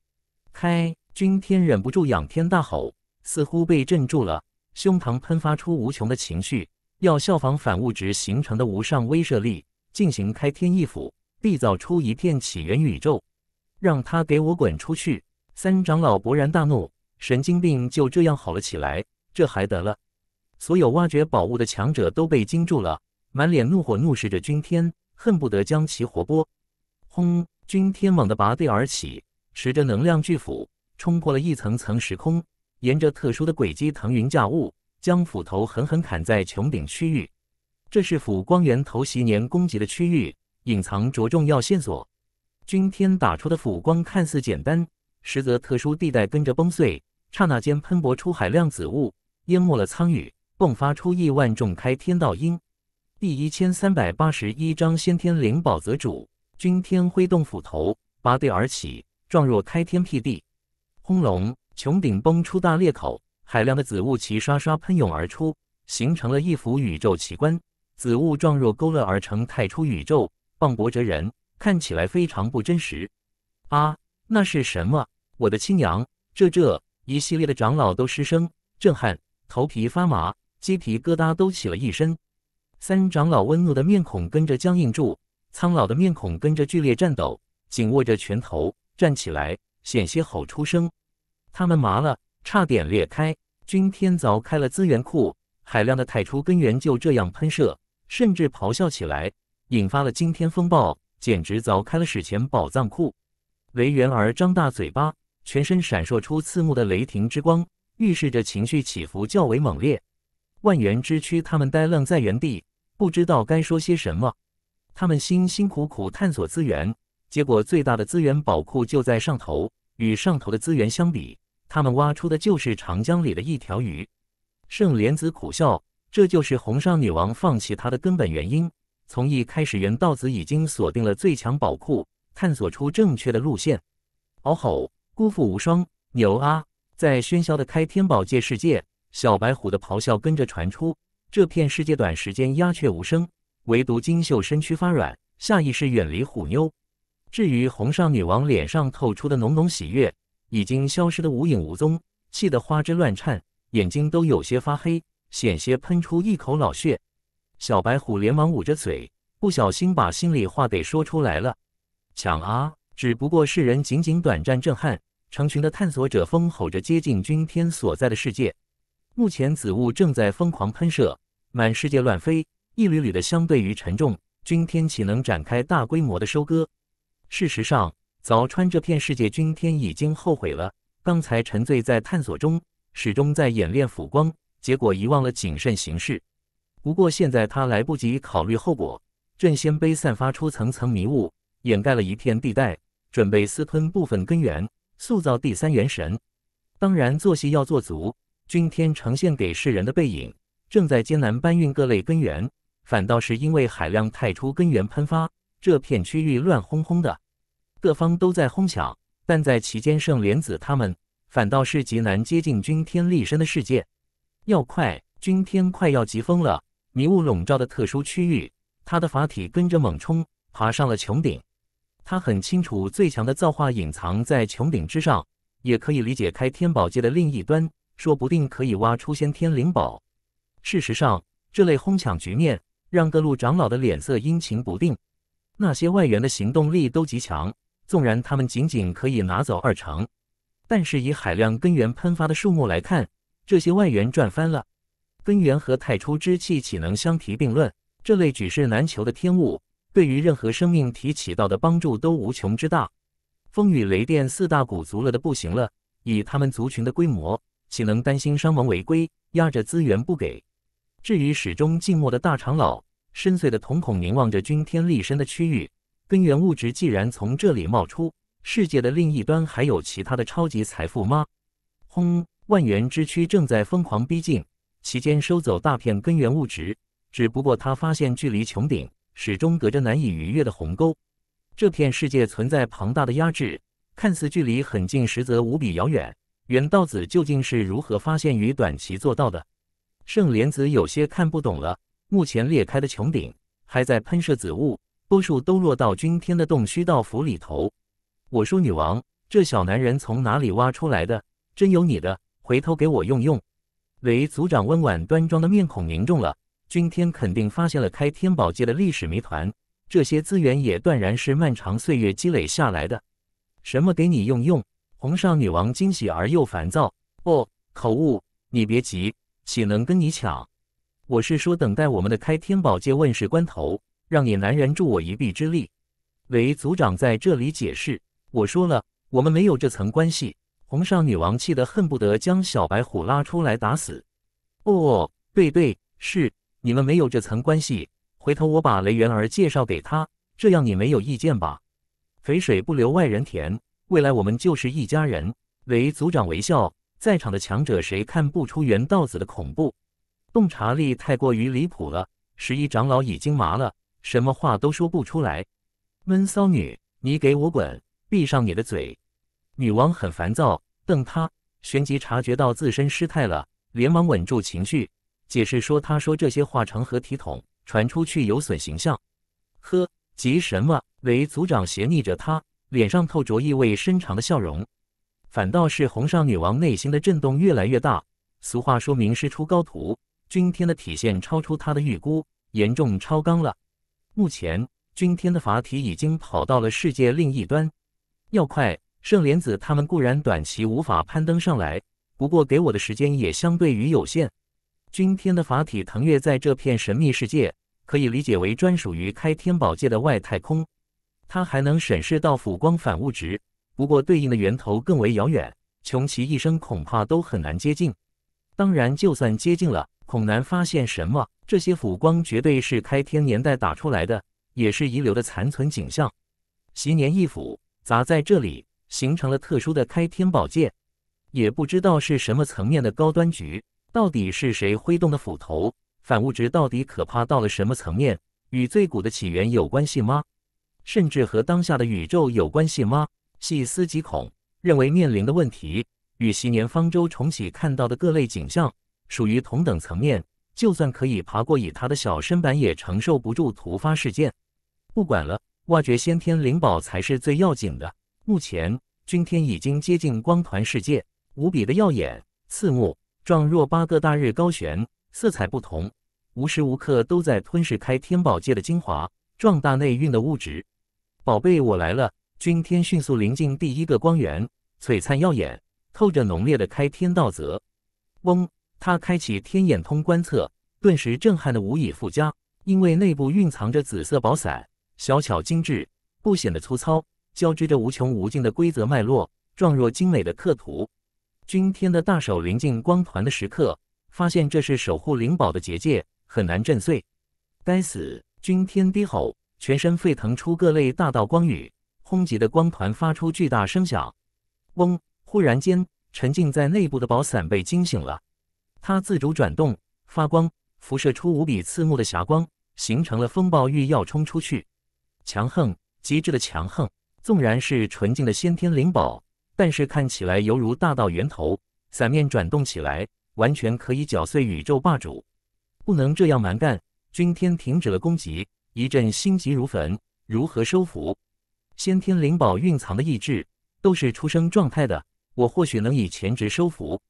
A: 开君天忍不住仰天大吼，似乎被震住了，胸膛喷发出无穷的情绪，要效仿反物质形成的无上威慑力，进行开天一斧，必造出一片起源宇宙。让他给我滚出去！三长老勃然大怒，神经病就这样好了起来，这还得了？所有挖掘宝物的强者都被惊住了，满脸怒火，怒视着君天，恨不得将其活剥。轰！君天猛地拔地而起，持着能量巨斧，冲破了一层层时空，沿着特殊的轨迹腾云驾雾，将斧头狠狠砍在穹顶区域。这是斧光源头袭年攻击的区域，隐藏着重要线索。君天打出的斧光看似简单，实则特殊地带跟着崩碎，刹那间喷薄出海量子雾，淹没了苍宇。迸发出亿万众开天道音，第一千三百八十一章先天灵宝泽主君天挥动斧头拔地而起，状若开天辟地，轰隆，穹顶崩出大裂口，海量的紫雾齐刷刷喷涌而出，形成了一幅宇宙奇观。紫雾状若勾勒而成太初宇宙，磅礴哲人看起来非常不真实。啊，那是什么？我的亲娘！这这一系列的长老都失声，震撼，头皮发麻。鸡皮疙瘩都起了一身，三长老温怒的面孔跟着僵硬住，苍老的面孔跟着剧烈颤抖，紧握着拳头站起来，险些吼出声。他们麻了，差点裂开。君天凿开了资源库，海量的太初根源就这样喷射，甚至咆哮起来，引发了惊天风暴，简直凿开了史前宝藏库。雷元儿张大嘴巴，全身闪烁出刺目的雷霆之光，预示着情绪起伏较为猛烈。万元之躯，他们呆愣在原地，不知道该说些什么。他们辛辛苦苦探索资源，结果最大的资源宝库就在上头。与上头的资源相比，他们挖出的就是长江里的一条鱼。圣莲子苦笑，这就是红裳女王放弃他的根本原因。从一开始，元道子已经锁定了最强宝库，探索出正确的路线。嗷吼！辜负无双，牛啊！在喧嚣的开天宝界世界。小白虎的咆哮跟着传出，这片世界短时间鸦雀无声，唯独金秀身躯发软，下意识远离虎妞。至于红上女王脸上透出的浓浓喜悦，已经消失的无影无踪，气得花枝乱颤，眼睛都有些发黑，险些喷出一口老血。小白虎连忙捂着嘴，不小心把心里话给说出来了。抢啊！只不过世人仅仅短暂震撼，成群的探索者疯吼着接近君天所在的世界。目前，紫雾正在疯狂喷射，满世界乱飞，一缕缕的相对于沉重。君天岂能展开大规模的收割？事实上，早川这片世界君天已经后悔了。刚才沉醉在探索中，始终在演练辅光，结果遗忘了谨慎行事。不过现在他来不及考虑后果。镇仙碑散发出层层迷雾，掩盖了一片地带，准备私吞部分根源，塑造第三元神。当然，做戏要做足。君天呈现给世人的背影，正在艰难搬运各类根源，反倒是因为海量太初根源喷发，这片区域乱哄哄的，各方都在哄抢，但在其间，圣莲子他们反倒是极难接近君天立身的世界。要快，君天快要急疯了！迷雾笼罩的特殊区域，他的法体跟着猛冲，爬上了穹顶。他很清楚，最强的造化隐藏在穹顶之上，也可以理解开天宝界的另一端。说不定可以挖出先天灵宝。事实上，这类哄抢局面让各路长老的脸色阴晴不定。那些外援的行动力都极强，纵然他们仅仅可以拿走二成，但是以海量根源喷发的数目来看，这些外援赚翻了。根源和太初之气岂能相提并论？这类举世难求的天物，对于任何生命体起到的帮助都无穷之大。风雨雷电四大古族了的不行了，以他们族群的规模。岂能担心商盟违规压着资源不给？至于始终静默的大长老，深邃的瞳孔凝望着君天立身的区域。根源物质既然从这里冒出，世界的另一端还有其他的超级财富吗？轰！万源之躯正在疯狂逼近，期间收走大片根源物质。只不过他发现，距离穹顶始终隔着难以逾越的鸿沟。这片世界存在庞大的压制，看似距离很近，实则无比遥远。袁道子究竟是如何发现与短期做到的？盛莲子有些看不懂了。目前裂开的穹顶还在喷射紫雾，多数都落到君天的洞虚道府里头。我说女王，这小男人从哪里挖出来的？真有你的！回头给我用用。雷族长温婉端庄的面孔凝重了。君天肯定发现了开天宝界的历史谜团，这些资源也断然是漫长岁月积累下来的。什么给你用用？红上女王惊喜而又烦躁。哦，口误，你别急，岂能跟你抢？我是说，等待我们的开天宝界问世关头，让你男人助我一臂之力。雷族长在这里解释，我说了，我们没有这层关系。红上女王气得恨不得将小白虎拉出来打死。哦，对对，是你们没有这层关系。回头我把雷元儿介绍给他，这样你没有意见吧？肥水不流外人田。未来我们就是一家人，韦族长微笑，在场的强者谁看不出袁道子的恐怖？洞察力太过于离谱了，十一长老已经麻了，什么话都说不出来。闷骚女，你给我滚，闭上你的嘴！女王很烦躁，瞪他，旋即察觉到自身失态了，连忙稳住情绪，解释说：“他说这些话成何体统？传出去有损形象。”呵，急什么？韦族长斜睨着他。脸上透着意味深长的笑容，反倒是红上女王内心的震动越来越大。俗话说，名师出高徒，君天的体现超出她的预估，严重超纲了。目前，君天的法体已经跑到了世界另一端，要快。圣莲子他们固然短期无法攀登上来，不过给我的时间也相对于有限。君天的法体腾跃在这片神秘世界，可以理解为专属于开天宝界的外太空。他还能审视到辅光反物质，不过对应的源头更为遥远，穷其一生恐怕都很难接近。当然，就算接近了，恐难发现什么。这些辅光绝对是开天年代打出来的，也是遗留的残存景象。昔年一斧砸在这里，形成了特殊的开天宝剑。也不知道是什么层面的高端局，到底是谁挥动的斧头？反物质到底可怕到了什么层面？与最古的起源有关系吗？甚至和当下的宇宙有关系吗？细思极恐，认为面临的问题与昔年方舟重启看到的各类景象属于同等层面。就算可以爬过，以他的小身板也承受不住突发事件。不管了，挖掘先天灵宝才是最要紧的。目前，君天已经接近光团世界，无比的耀眼刺目，状若八个大日高悬，色彩不同，无时无刻都在吞噬开天宝界的精华，壮大内蕴的物质。宝贝，我来了！君天迅速临近第一个光源，璀璨耀眼，透着浓烈的开天道泽。嗡，他开启天眼通观测，顿时震撼的无以复加，因为内部蕴藏着紫色宝伞，小巧精致，不显得粗糙，交织着无穷无尽的规则脉络，状若精美的刻图。君天的大手临近光团的时刻，发现这是守护灵宝的结界，很难震碎。该死！君天低吼。全身沸腾出各类大道光雨，轰击的光团发出巨大声响，嗡！忽然间，沉浸在内部的宝伞被惊醒了，它自主转动，发光，辐射出无比刺目的霞光，形成了风暴欲要冲出去。强横，极致的强横，纵然是纯净的先天灵宝，但是看起来犹如大道源头。伞面转动起来，完全可以搅碎宇宙霸主。不能这样蛮干，君天停止了攻击。一阵心急如焚，如何收服先天灵宝蕴藏的意志？都是出生状态的，我或许能以前职收服。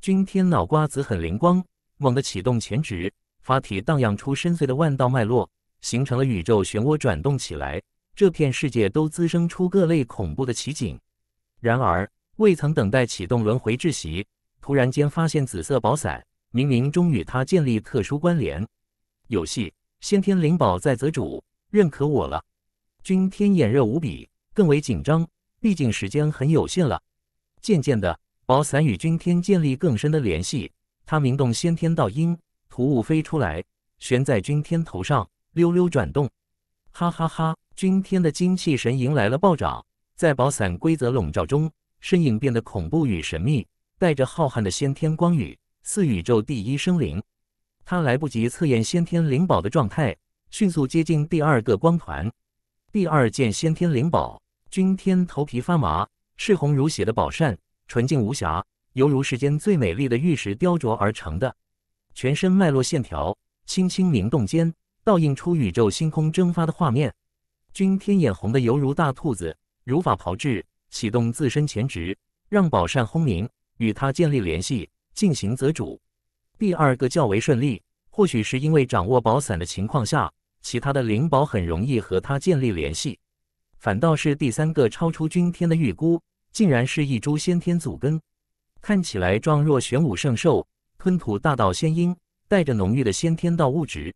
A: 君天脑瓜子很灵光，猛地启动前值，法体荡漾出深邃的万道脉络，形成了宇宙漩涡转动起来，这片世界都滋生出各类恐怖的奇景。然而未曾等待启动轮回至息，突然间发现紫色宝伞，冥冥中与他建立特殊关联，有戏。先天灵宝在则主认可我了，君天眼热无比，更为紧张。毕竟时间很有限了。渐渐的，宝伞与君天建立更深的联系，他鸣动先天道音，突兀飞出来，悬在君天头上，溜溜转动。哈哈哈！君天的精气神迎来了暴涨，在宝伞规则笼罩中，身影变得恐怖与神秘，带着浩瀚的先天光雨，似宇宙第一生灵。他来不及测验先天灵宝的状态，迅速接近第二个光团，第二件先天灵宝。君天头皮发麻，赤红如血的宝扇，纯净无瑕，犹如世间最美丽的玉石雕琢而成的。全身脉络线条轻轻灵动间，倒映出宇宙星空蒸发的画面。君天眼红的犹如大兔子，如法炮制，启动自身潜质，让宝扇轰鸣，与他建立联系，进行择主。第二个较为顺利，或许是因为掌握宝伞的情况下，其他的灵宝很容易和它建立联系。反倒是第三个超出君天的预估，竟然是一株先天祖根，看起来状若玄武圣兽，吞吐大道仙音，带着浓郁的先天道物质。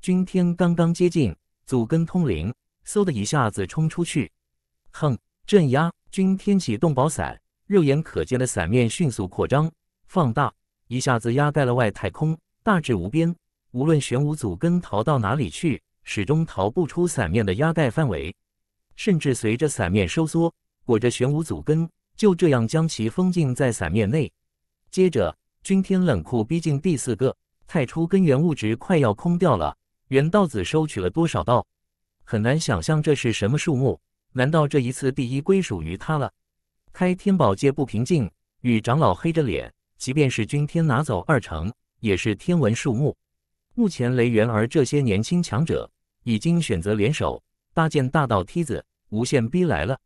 A: 君天刚刚接近祖根通灵，嗖的一下子冲出去。哼，镇压！君天启动宝伞，肉眼可见的伞面迅速扩张、放大。一下子压盖了外太空，大致无边，无论玄武祖根逃到哪里去，始终逃不出伞面的压盖范围。甚至随着伞面收缩，裹着玄武祖根，就这样将其封禁在伞面内。接着，君天冷酷逼近第四个，太初根源物质快要空掉了。元道子收取了多少道？很难想象这是什么数目。难道这一次第一归属于他了？开天宝界不平静，与长老黑着脸。即便是君天拿走二成，也是天文数目。目前雷元儿这些年轻强者已经选择联手搭建大道梯子，无限逼来了。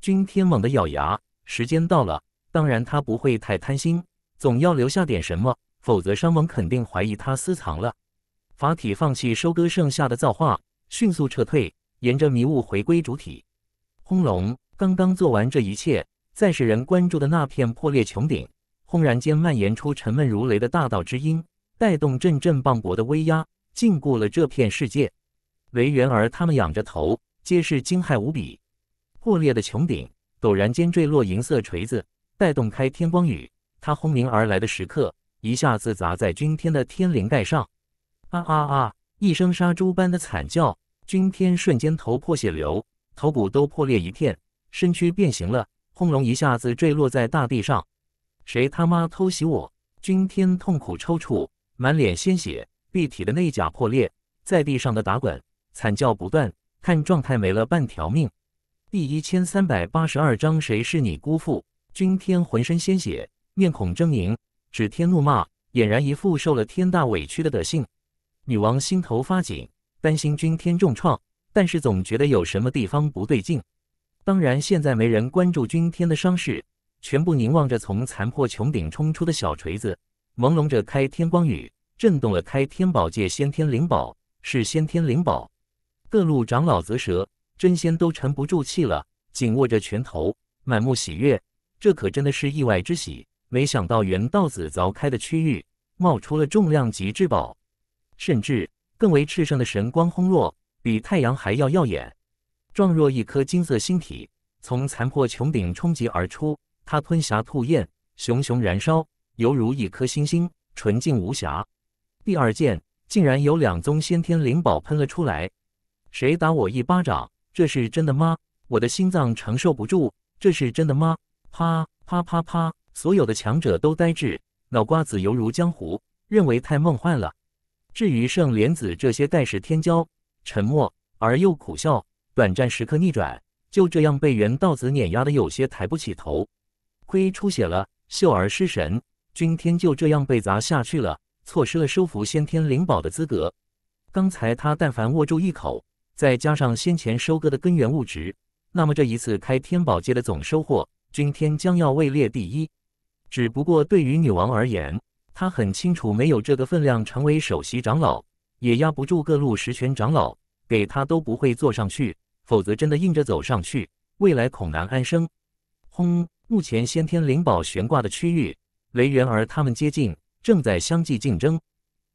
A: 君天猛地咬牙，时间到了。当然他不会太贪心，总要留下点什么，否则山盟肯定怀疑他私藏了。法体放弃收割剩下的造化，迅速撤退，沿着迷雾回归主体。轰隆！刚刚做完这一切，再世人关注的那片破裂穹顶。轰然间，蔓延出沉闷如雷的大道之音，带动阵阵磅礴的威压，禁锢了这片世界。雷猿儿他们仰着头，皆是惊骇无比。破裂的穹顶陡然间坠落银色锤子，带动开天光雨。它轰鸣而来的时刻，一下子砸在君天的天灵盖上。啊啊啊！一声杀猪般的惨叫，君天瞬间头破血流，头骨都破裂一片，身躯变形了，轰隆一下子坠落在大地上。谁他妈偷袭我？君天痛苦抽搐，满脸鲜血，臂体的内甲破裂，在地上的打滚，惨叫不断，看状态没了半条命。第一千三百八十二章，谁是你姑父？君天浑身鲜血，面孔狰狞，指天怒骂，俨然一副受了天大委屈的德性。女王心头发紧，担心君天重创，但是总觉得有什么地方不对劲。当然，现在没人关注君天的伤势。全部凝望着从残破穹顶冲出的小锤子，朦胧着开天光雨，震动了开天宝界先天灵宝，是先天灵宝。各路长老咋舌，真仙都沉不住气了，紧握着拳头，满目喜悦。这可真的是意外之喜，没想到原道子凿开的区域冒出了重量级至宝，甚至更为炽盛的神光轰落，比太阳还要耀眼，状若一颗金色星体从残破穹顶冲击而出。他吞霞吐焰，熊熊燃烧，犹如一颗星星，纯净无瑕。第二剑竟然有两宗先天灵宝喷了出来！谁打我一巴掌？这是真的吗？我的心脏承受不住！这是真的吗？啪啪啪啪！所有的强者都呆滞，脑瓜子犹如江湖，认为太梦幻了。至于圣莲子这些代世天骄，沉默而又苦笑。短暂时刻逆转，就这样被原道子碾压的有些抬不起头。亏出血了，秀儿失神，君天就这样被砸下去了，错失了收服先天灵宝的资格。刚才他但凡握住一口，再加上先前收割的根源物质，那么这一次开天宝界的总收获，君天将要位列第一。只不过对于女王而言，她很清楚，没有这个分量，成为首席长老也压不住各路实权长老，给他都不会坐上去。否则真的硬着走上去，未来恐难安生。轰！目前先天灵宝悬挂的区域，雷元儿他们接近，正在相继竞争。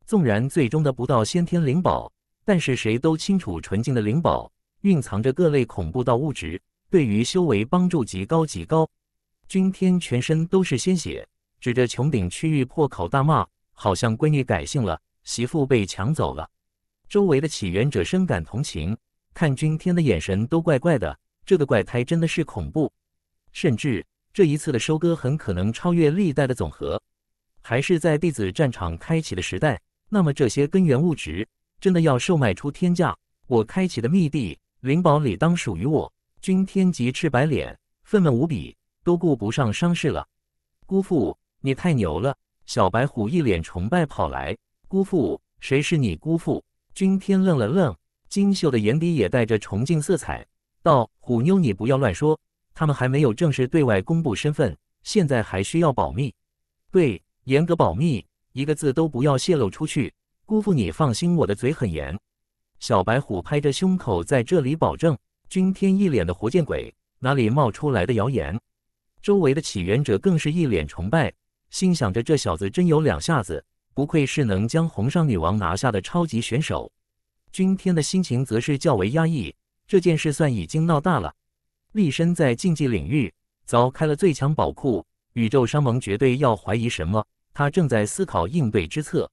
A: 纵然最终得不到先天灵宝，但是谁都清楚，纯净的灵宝蕴藏着各类恐怖到物质，对于修为帮助极高极高。君天全身都是鲜血，指着穹顶区域破口大骂，好像闺女改姓了，媳妇被抢走了。周围的起源者深感同情，看君天的眼神都怪怪的。这个怪胎真的是恐怖，甚至。这一次的收割很可能超越历代的总和，还是在弟子战场开启的时代，那么这些根源物质真的要售卖出天价？我开启的密地灵宝里当属于我。君天极赤白脸，愤懑无比，都顾不上伤势了。姑父，你太牛了！小白虎一脸崇拜跑来。姑父，谁是你姑父？君天愣了愣，金秀的眼底也带着崇敬色彩，道：“虎妞，你不要乱说。”他们还没有正式对外公布身份，现在还需要保密，对，严格保密，一个字都不要泄露出去。姑父，你放心，我的嘴很严。小白虎拍着胸口在这里保证。君天一脸的活见鬼，哪里冒出来的谣言？周围的起源者更是一脸崇拜，心想着这小子真有两下子，不愧是能将红裳女王拿下的超级选手。君天的心情则是较为压抑，这件事算已经闹大了。立身在竞技领域，凿开了最强宝库，宇宙商盟绝对要怀疑什么。他正在思考应对之策。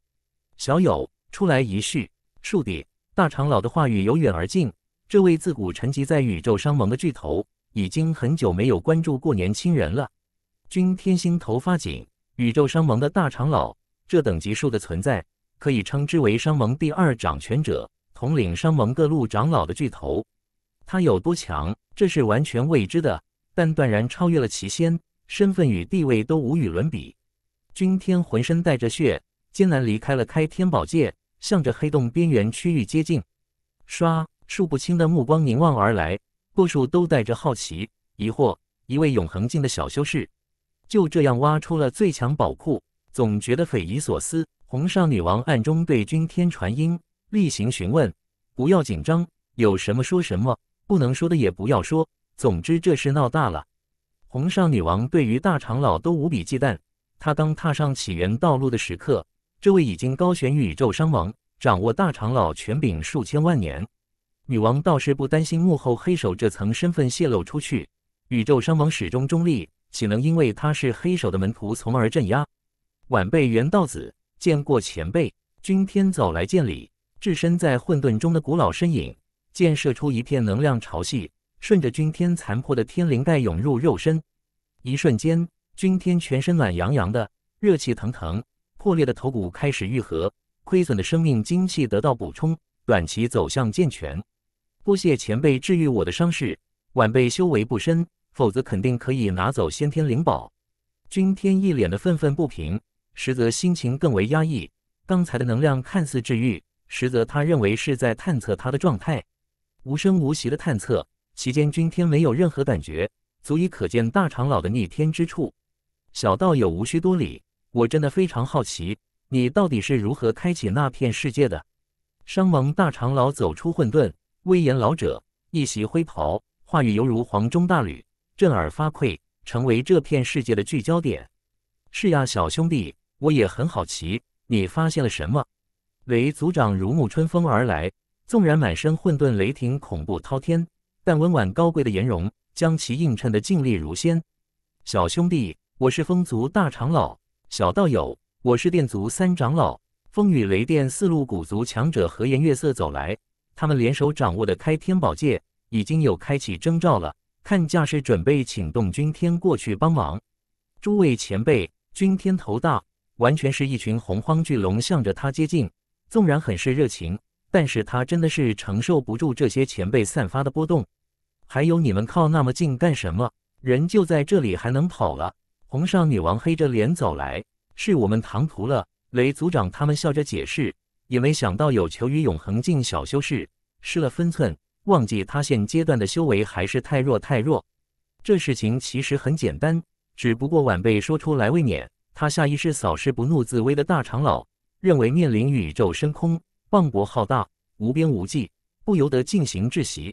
A: 小友，出来一叙。树弟，大长老的话语由远而近。这位自古沉寂在宇宙商盟的巨头，已经很久没有关注过年轻人了。君天星头发紧，宇宙商盟的大长老，这等级数的存在，可以称之为商盟第二掌权者，统领商盟各路长老的巨头。他有多强？这是完全未知的，但断然超越了齐仙，身份与地位都无与伦比。君天浑身带着血，艰难离开了开天宝界，向着黑洞边缘区域接近。唰，数不清的目光凝望而来，多数都带着好奇、疑惑。一位永恒境的小修士就这样挖出了最强宝库，总觉得匪夷所思。红少女王暗中对君天传音，例行询问：“不要紧张，有什么说什么。”不能说的也不要说。总之，这事闹大了。红上女王对于大长老都无比忌惮。她刚踏上起源道路的时刻，这位已经高悬宇宙商王，掌握大长老权柄数千万年。女王倒是不担心幕后黑手这层身份泄露出去。宇宙商王始终中立，岂能因为他是黑手的门徒，从而镇压？晚辈元道子见过前辈，君天早来见礼。置身在混沌中的古老身影。箭射出一片能量潮汐，顺着君天残破的天灵盖涌入肉身。一瞬间，君天全身暖洋洋的，热气腾腾，破裂的头骨开始愈合，亏损的生命精气得到补充，短期走向健全。多谢前辈治愈我的伤势，晚辈修为不深，否则肯定可以拿走先天灵宝。君天一脸的愤愤不平，实则心情更为压抑。刚才的能量看似治愈，实则他认为是在探测他的状态。无声无息的探测，其间君天没有任何感觉，足以可见大长老的逆天之处。小道友无需多礼，我真的非常好奇，你到底是如何开启那片世界的？商盟大长老走出混沌，威严老者一袭灰袍，话语犹如黄钟大吕，震耳发聩，成为这片世界的聚焦点。是呀，小兄弟，我也很好奇，你发现了什么？为族长如沐春风而来。纵然满身混沌雷霆，恐怖滔天，但温婉高贵的颜容将其映衬的静丽如仙。小兄弟，我是风族大长老；小道友，我是电族三长老。风雨雷电四路古族强者和颜悦色走来，他们联手掌握的开天宝界已经有开启征兆了。看架势，准备请动君天过去帮忙。诸位前辈，君天头大，完全是一群洪荒巨龙向着他接近，纵然很是热情。但是他真的是承受不住这些前辈散发的波动。还有你们靠那么近干什么？人就在这里，还能跑了？红上女王黑着脸走来：“是我们唐突了。”雷族长他们笑着解释：“也没想到有求于永恒境小修士，失了分寸，忘记他现阶段的修为还是太弱太弱。”这事情其实很简单，只不过晚辈说出来未免，他下意识扫视不怒自威的大长老，认为面临宇宙深空。磅礴浩大，无边无际，不由得进行窒息。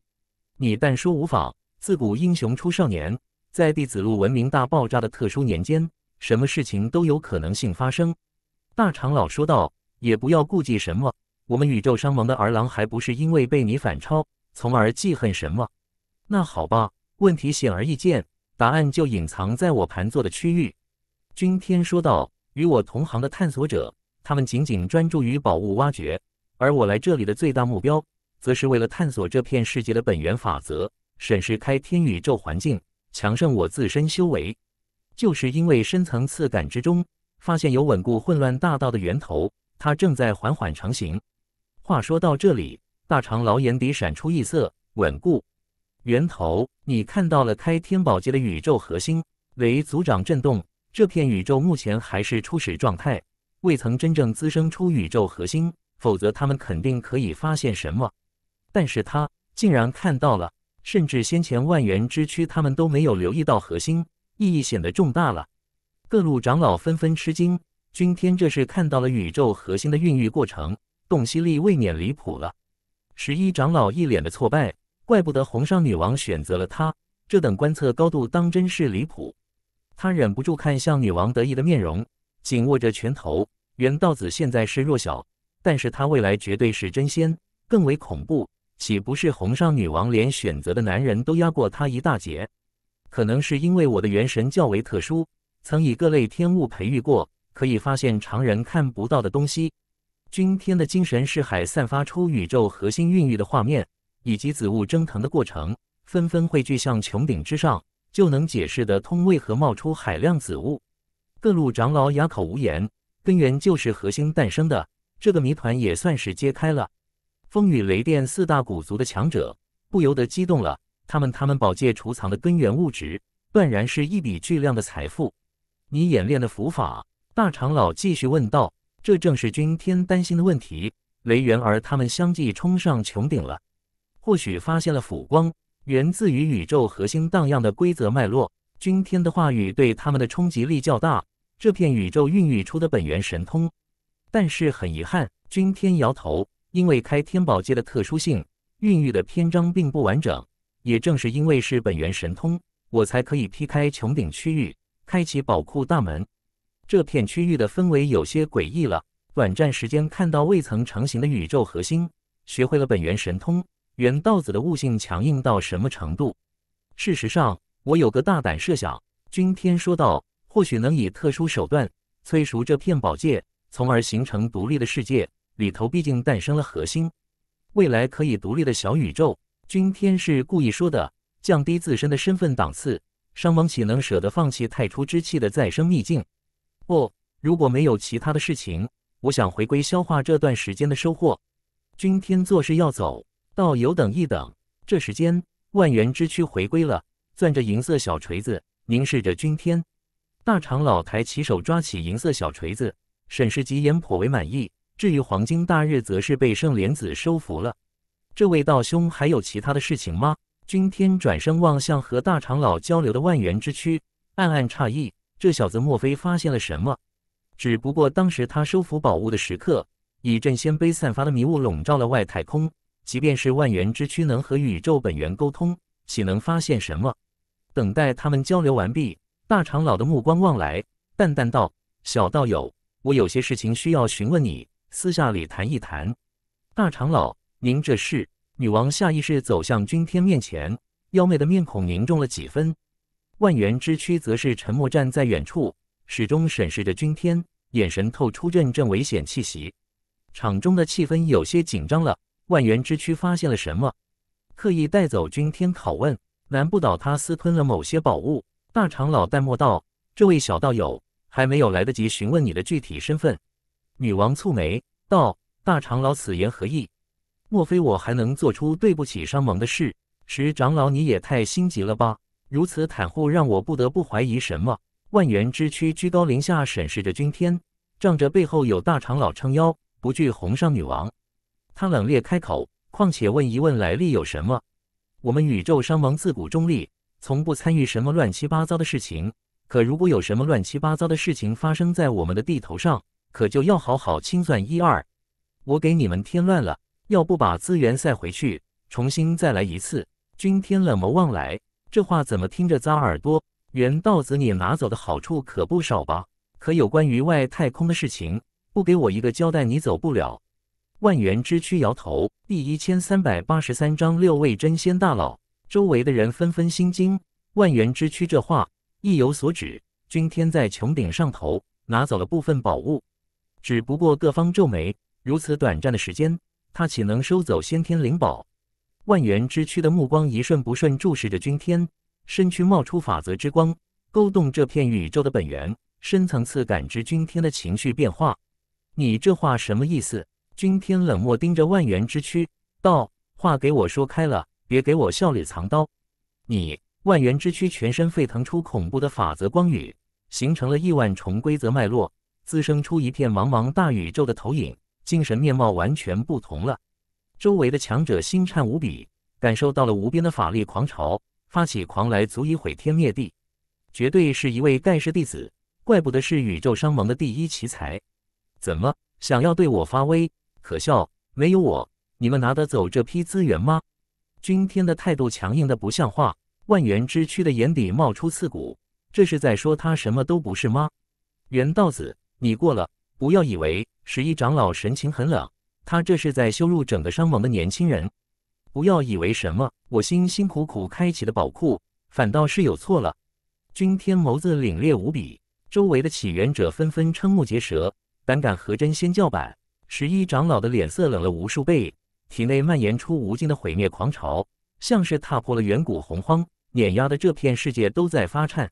A: 你但说无妨。自古英雄出少年，在弟子路文明大爆炸的特殊年间，什么事情都有可能性发生。大长老说道：“也不要顾忌什么，我们宇宙商盟的儿郎还不是因为被你反超，从而记恨什么？”那好吧，问题显而易见，答案就隐藏在我盘坐的区域。君天说道：“与我同行的探索者，他们仅仅专注于宝物挖掘。”而我来这里的最大目标，则是为了探索这片世界的本源法则，审视开天宇宙环境，强盛我自身修为。就是因为深层次感知中，发现有稳固混乱大道的源头，它正在缓缓成型。话说到这里，大长老眼底闪出异色，稳固源头，你看到了开天宝界的宇宙核心为族长震动，这片宇宙目前还是初始状态，未曾真正滋生出宇宙核心。否则他们肯定可以发现什么，但是他竟然看到了，甚至先前万源之躯他们都没有留意到核心，意义显得重大了。各路长老纷纷吃惊，君天这是看到了宇宙核心的孕育过程，洞悉力未免离谱了。十一长老一脸的挫败，怪不得红裳女王选择了他，这等观测高度当真是离谱。他忍不住看向女王得意的面容，紧握着拳头。原道子现在是弱小。但是他未来绝对是真仙，更为恐怖，岂不是红裳女王连选择的男人都压过他一大截？可能是因为我的元神较为特殊，曾以各类天物培育过，可以发现常人看不到的东西。君天的精神是海散发出宇宙核心孕育的画面，以及子物蒸腾的过程，纷纷汇聚向穹顶之上，就能解释得通为何冒出海量子物。各路长老哑口无言，根源就是核心诞生的。这个谜团也算是揭开了。风雨雷电四大古族的强者不由得激动了。他们他们宝界储藏的根源物质，断然是一笔巨量的财富。你演练的符法，大长老继续问道。这正是君天担心的问题。雷元儿他们相继冲上穹顶了，或许发现了斧光源自于宇宙核心荡漾的规则脉络。君天的话语对他们的冲击力较大。这片宇宙孕育出的本源神通。但是很遗憾，君天摇头，因为开天宝界的特殊性，孕育的篇章并不完整。也正是因为是本源神通，我才可以劈开穹顶区域，开启宝库大门。这片区域的氛围有些诡异了。短暂时间看到未曾成型的宇宙核心，学会了本源神通，原道子的悟性强硬到什么程度？事实上，我有个大胆设想，君天说道，或许能以特殊手段催熟这片宝界。从而形成独立的世界，里头毕竟诞生了核心，未来可以独立的小宇宙。君天是故意说的，降低自身的身份档次。商王岂能舍得放弃太初之气的再生秘境？不，如果没有其他的事情，我想回归消化这段时间的收获。君天做事要走，道友等一等，这时间万元之躯回归了，攥着银色小锤子，凝视着君天。大长老抬起手，抓起银色小锤子。沈氏吉言颇为满意，至于黄金大日，则是被圣莲子收服了。这位道兄还有其他的事情吗？君天转身望向和大长老交流的万源之躯，暗暗诧异：这小子莫非发现了什么？只不过当时他收服宝物的时刻，以镇仙碑散发的迷雾笼罩了外太空，即便是万源之躯能和宇宙本源沟通，岂能发现什么？等待他们交流完毕，大长老的目光望来，淡淡道：“小道友。”我有些事情需要询问你，私下里谈一谈。大长老，您这是……女王下意识走向君天面前，妖媚的面孔凝重了几分。万元之躯则是沉默站在远处，始终审视着君天，眼神透出阵阵危险气息。场中的气氛有些紧张了。万元之躯发现了什么？刻意带走君天拷问，难不倒他私吞了某些宝物？大长老淡漠道：“这位小道友。”还没有来得及询问你的具体身份，女王蹙眉道：“大长老此言何意？莫非我还能做出对不起商盟的事？石长老你也太心急了吧！如此袒护，让我不得不怀疑什么。”万元之躯居高临下审视着君天，仗着背后有大长老撑腰，不惧红上女王。他冷冽开口：“况且问一问来历有什么？我们宇宙商盟自古中立，从不参与什么乱七八糟的事情。”可如果有什么乱七八糟的事情发生在我们的地头上，可就要好好清算一二。我给你们添乱了，要不把资源塞回去，重新再来一次。君天冷眸望来，这话怎么听着扎耳朵？原道子，你拿走的好处可不少吧？可有关于外太空的事情，不给我一个交代，你走不了。万元之躯摇头。第一千三百八十三章六位真仙大佬。周围的人纷纷心惊。万元之躯这话。意有所指，君天在穹顶上头拿走了部分宝物，只不过各方皱眉。如此短暂的时间，他岂能收走先天灵宝？万元之躯的目光一瞬不瞬注视着君天，身躯冒出法则之光，勾动这片宇宙的本源，深层次感知君天的情绪变化。你这话什么意思？君天冷漠盯着万元之躯，道：“话给我说开了，别给我笑里藏刀。”你。万源之躯全身沸腾出恐怖的法则光雨，形成了亿万重规则脉络，滋生出一片茫茫大宇宙的投影，精神面貌完全不同了。周围的强者心颤无比，感受到了无边的法力狂潮，发起狂来足以毁天灭地，绝对是一位盖世弟子，怪不得是宇宙商盟的第一奇才。怎么想要对我发威？可笑，没有我，你们拿得走这批资源吗？君天的态度强硬的不像话。万源之躯的眼底冒出刺骨，这是在说他什么都不是吗？袁道子，你过了，不要以为十一长老神情很冷，他这是在羞辱整个商盟的年轻人。不要以为什么我辛辛苦苦开启的宝库，反倒是有错了。君天眸子凛冽无比，周围的起源者纷纷瞠目结舌，胆敢和真仙叫板？十一长老的脸色冷了无数倍，体内蔓延出无尽的毁灭狂潮，像是踏破了远古洪荒。碾压的这片世界都在发颤，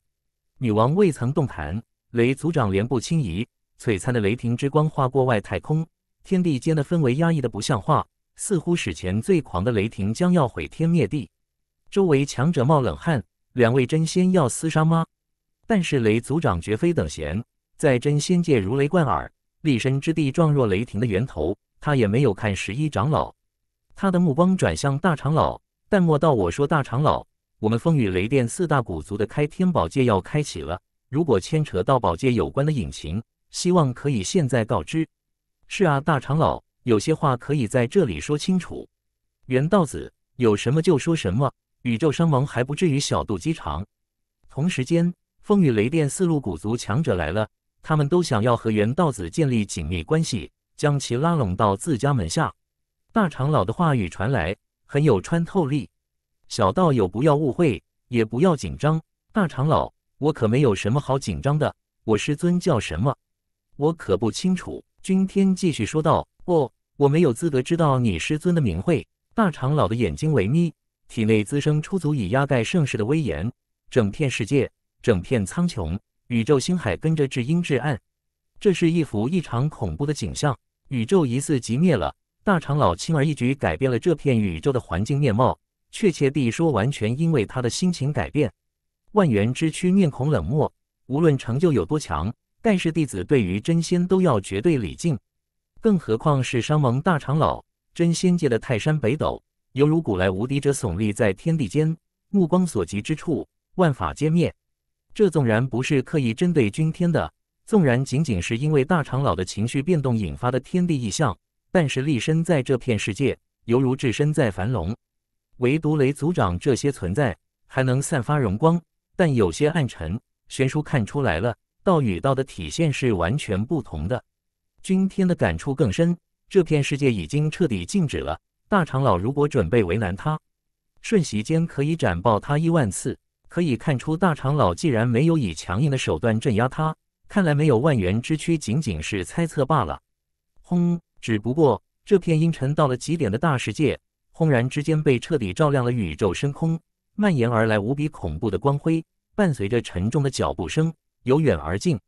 A: 女王未曾动弹，雷族长连步轻移，璀璨的雷霆之光划过外太空，天地间的氛围压抑的不像话，似乎史前最狂的雷霆将要毁天灭地。周围强者冒冷汗，两位真仙要厮杀吗？但是雷族长绝非等闲，在真仙界如雷贯耳，立身之地状若雷霆的源头，他也没有看十一长老，他的目光转向大长老，淡漠道：“我说大长老。”我们风雨雷电四大古族的开天宝界要开启了，如果牵扯到宝界有关的隐情，希望可以现在告知。是啊，大长老，有些话可以在这里说清楚。元道子有什么就说什么，宇宙商亡还不至于小肚鸡肠。同时间，风雨雷电四路古族强者来了，他们都想要和元道子建立紧密关系，将其拉拢到自家门下。大长老的话语传来，很有穿透力。小道友，不要误会，也不要紧张。大长老，我可没有什么好紧张的。我师尊叫什么？我可不清楚。君天继续说道：“不，我没有资格知道你师尊的名讳。”大长老的眼睛微眯，体内滋生出足以压盖盛世的威严。整片世界，整片苍穹，宇宙星海跟着至阴至暗。这是一幅异常恐怖的景象。宇宙疑似即灭了。大长老轻而易举改变了这片宇宙的环境面貌。确切地说，完全因为他的心情改变。万源之躯，面孔冷漠，无论成就有多强，盖世弟子对于真仙都要绝对礼敬，更何况是商盟大长老，真仙界的泰山北斗，犹如古来无敌者耸立在天地间，目光所及之处，万法皆灭。这纵然不是刻意针对君天的，纵然仅仅是因为大长老的情绪变动引发的天地异象，但是立身在这片世界，犹如置身在凡龙。唯独雷族长这些存在还能散发荣光，但有些暗沉。玄叔看出来了，道与道的体现是完全不同的。君天的感触更深，这片世界已经彻底静止了。大长老如果准备为难他，瞬息间可以斩爆他一万次。可以看出，大长老既然没有以强硬的手段镇压他，看来没有万源之躯，仅仅是猜测罢了。轰！只不过这片阴沉到了极点的大世界。轰然之间，被彻底照亮了宇宙深空，蔓延而来无比恐怖的光辉，伴随着沉重的脚步声由远而近。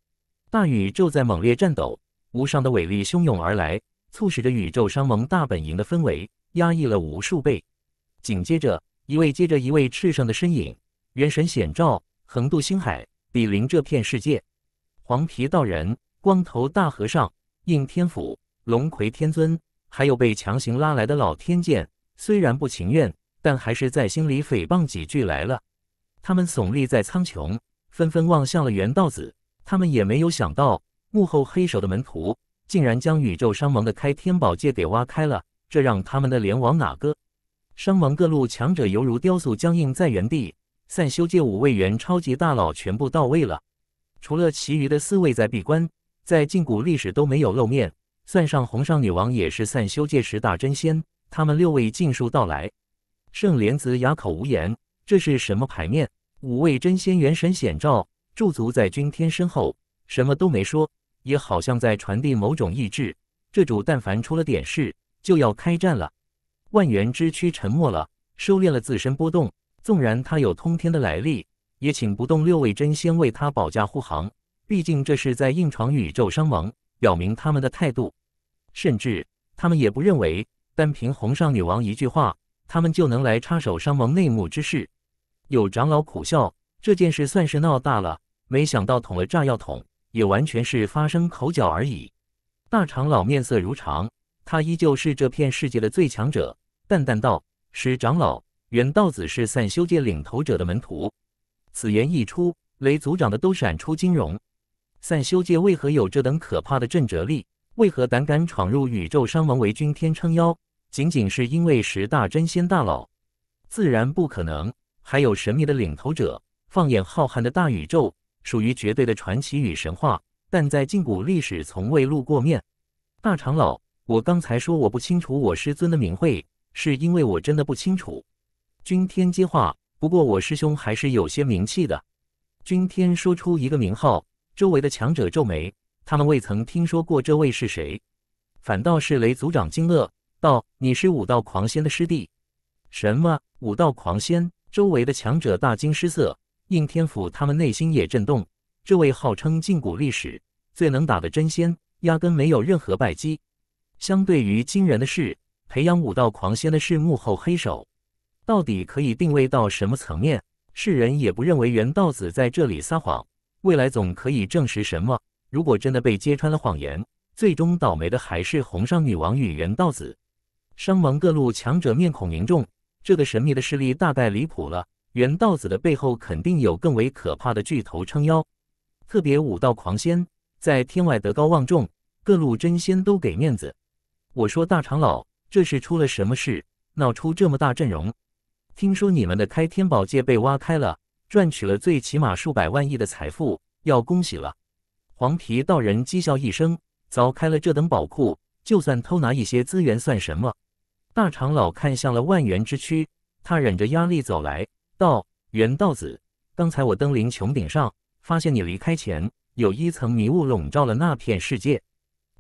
A: 大宇宙在猛烈战斗，无上的伟力汹涌而来，促使着宇宙商盟大本营的氛围压抑了无数倍。紧接着，一位接着一位赤圣的身影，元神显照，横渡星海，比邻这片世界。黄皮道人、光头大和尚、应天府、龙葵天尊，还有被强行拉来的老天剑。虽然不情愿，但还是在心里诽谤几句来了。他们耸立在苍穹，纷纷望向了元道子。他们也没有想到，幕后黑手的门徒竟然将宇宙商王的开天宝界给挖开了，这让他们的脸往哪搁？商王各路强者犹如雕塑，僵硬在原地。散修界五位元超级大佬全部到位了，除了其余的四位在闭关，在禁古历史都没有露面。算上红裳女王，也是散修界十大真仙。他们六位尽数到来，圣莲子哑口无言。这是什么牌面？五位真仙元神显照，驻足在君天身后，什么都没说，也好像在传递某种意志。这主但凡出了点事，就要开战了。万源之躯沉默了，收敛了自身波动。纵然他有通天的来历，也请不动六位真仙为他保驾护航。毕竟这是在硬闯宇宙伤亡，表明他们的态度。甚至他们也不认为。单凭红上女王一句话，他们就能来插手商盟内幕之事。有长老苦笑，这件事算是闹大了。没想到捅了炸药桶，也完全是发生口角而已。大长老面色如常，他依旧是这片世界的最强者，淡淡道：“史长老，原道子是散修界领头者的门徒。”此言一出，雷族长的都闪出金容。散修界为何有这等可怕的震慑力？为何胆敢闯入宇宙商盟为君天撑腰？仅仅是因为十大真仙大佬，自然不可能还有神秘的领头者。放眼浩瀚的大宇宙，属于绝对的传奇与神话，但在禁古历史从未露过面。大长老，我刚才说我不清楚我师尊的名讳，是因为我真的不清楚。君天接话，不过我师兄还是有些名气的。君天说出一个名号，周围的强者皱眉，他们未曾听说过这位是谁，反倒是雷族长惊愕。道：“你是武道狂仙的师弟？”什么？武道狂仙？周围的强者大惊失色，应天府他们内心也震动。这位号称近古历史最能打的真仙，压根没有任何败绩。相对于惊人的是，培养武道狂仙的是幕后黑手，到底可以定位到什么层面？世人也不认为袁道子在这里撒谎，未来总可以证实什么。如果真的被揭穿了谎言，最终倒霉的还是红上女王与袁道子。伤亡各路强者面孔凝重，这个神秘的势力大概离谱了。原道子的背后肯定有更为可怕的巨头撑腰，特别武道狂仙在天外德高望重，各路真仙都给面子。我说大长老，这是出了什么事，闹出这么大阵容？听说你们的开天宝界被挖开了，赚取了最起码数百万亿的财富，要恭喜了。黄皮道人讥笑一声：“凿开了这等宝库。”就算偷拿一些资源算什么？大长老看向了万源之躯，他忍着压力走来，道：“元道子，刚才我登临穹顶上，发现你离开前有一层迷雾笼罩了那片世界。”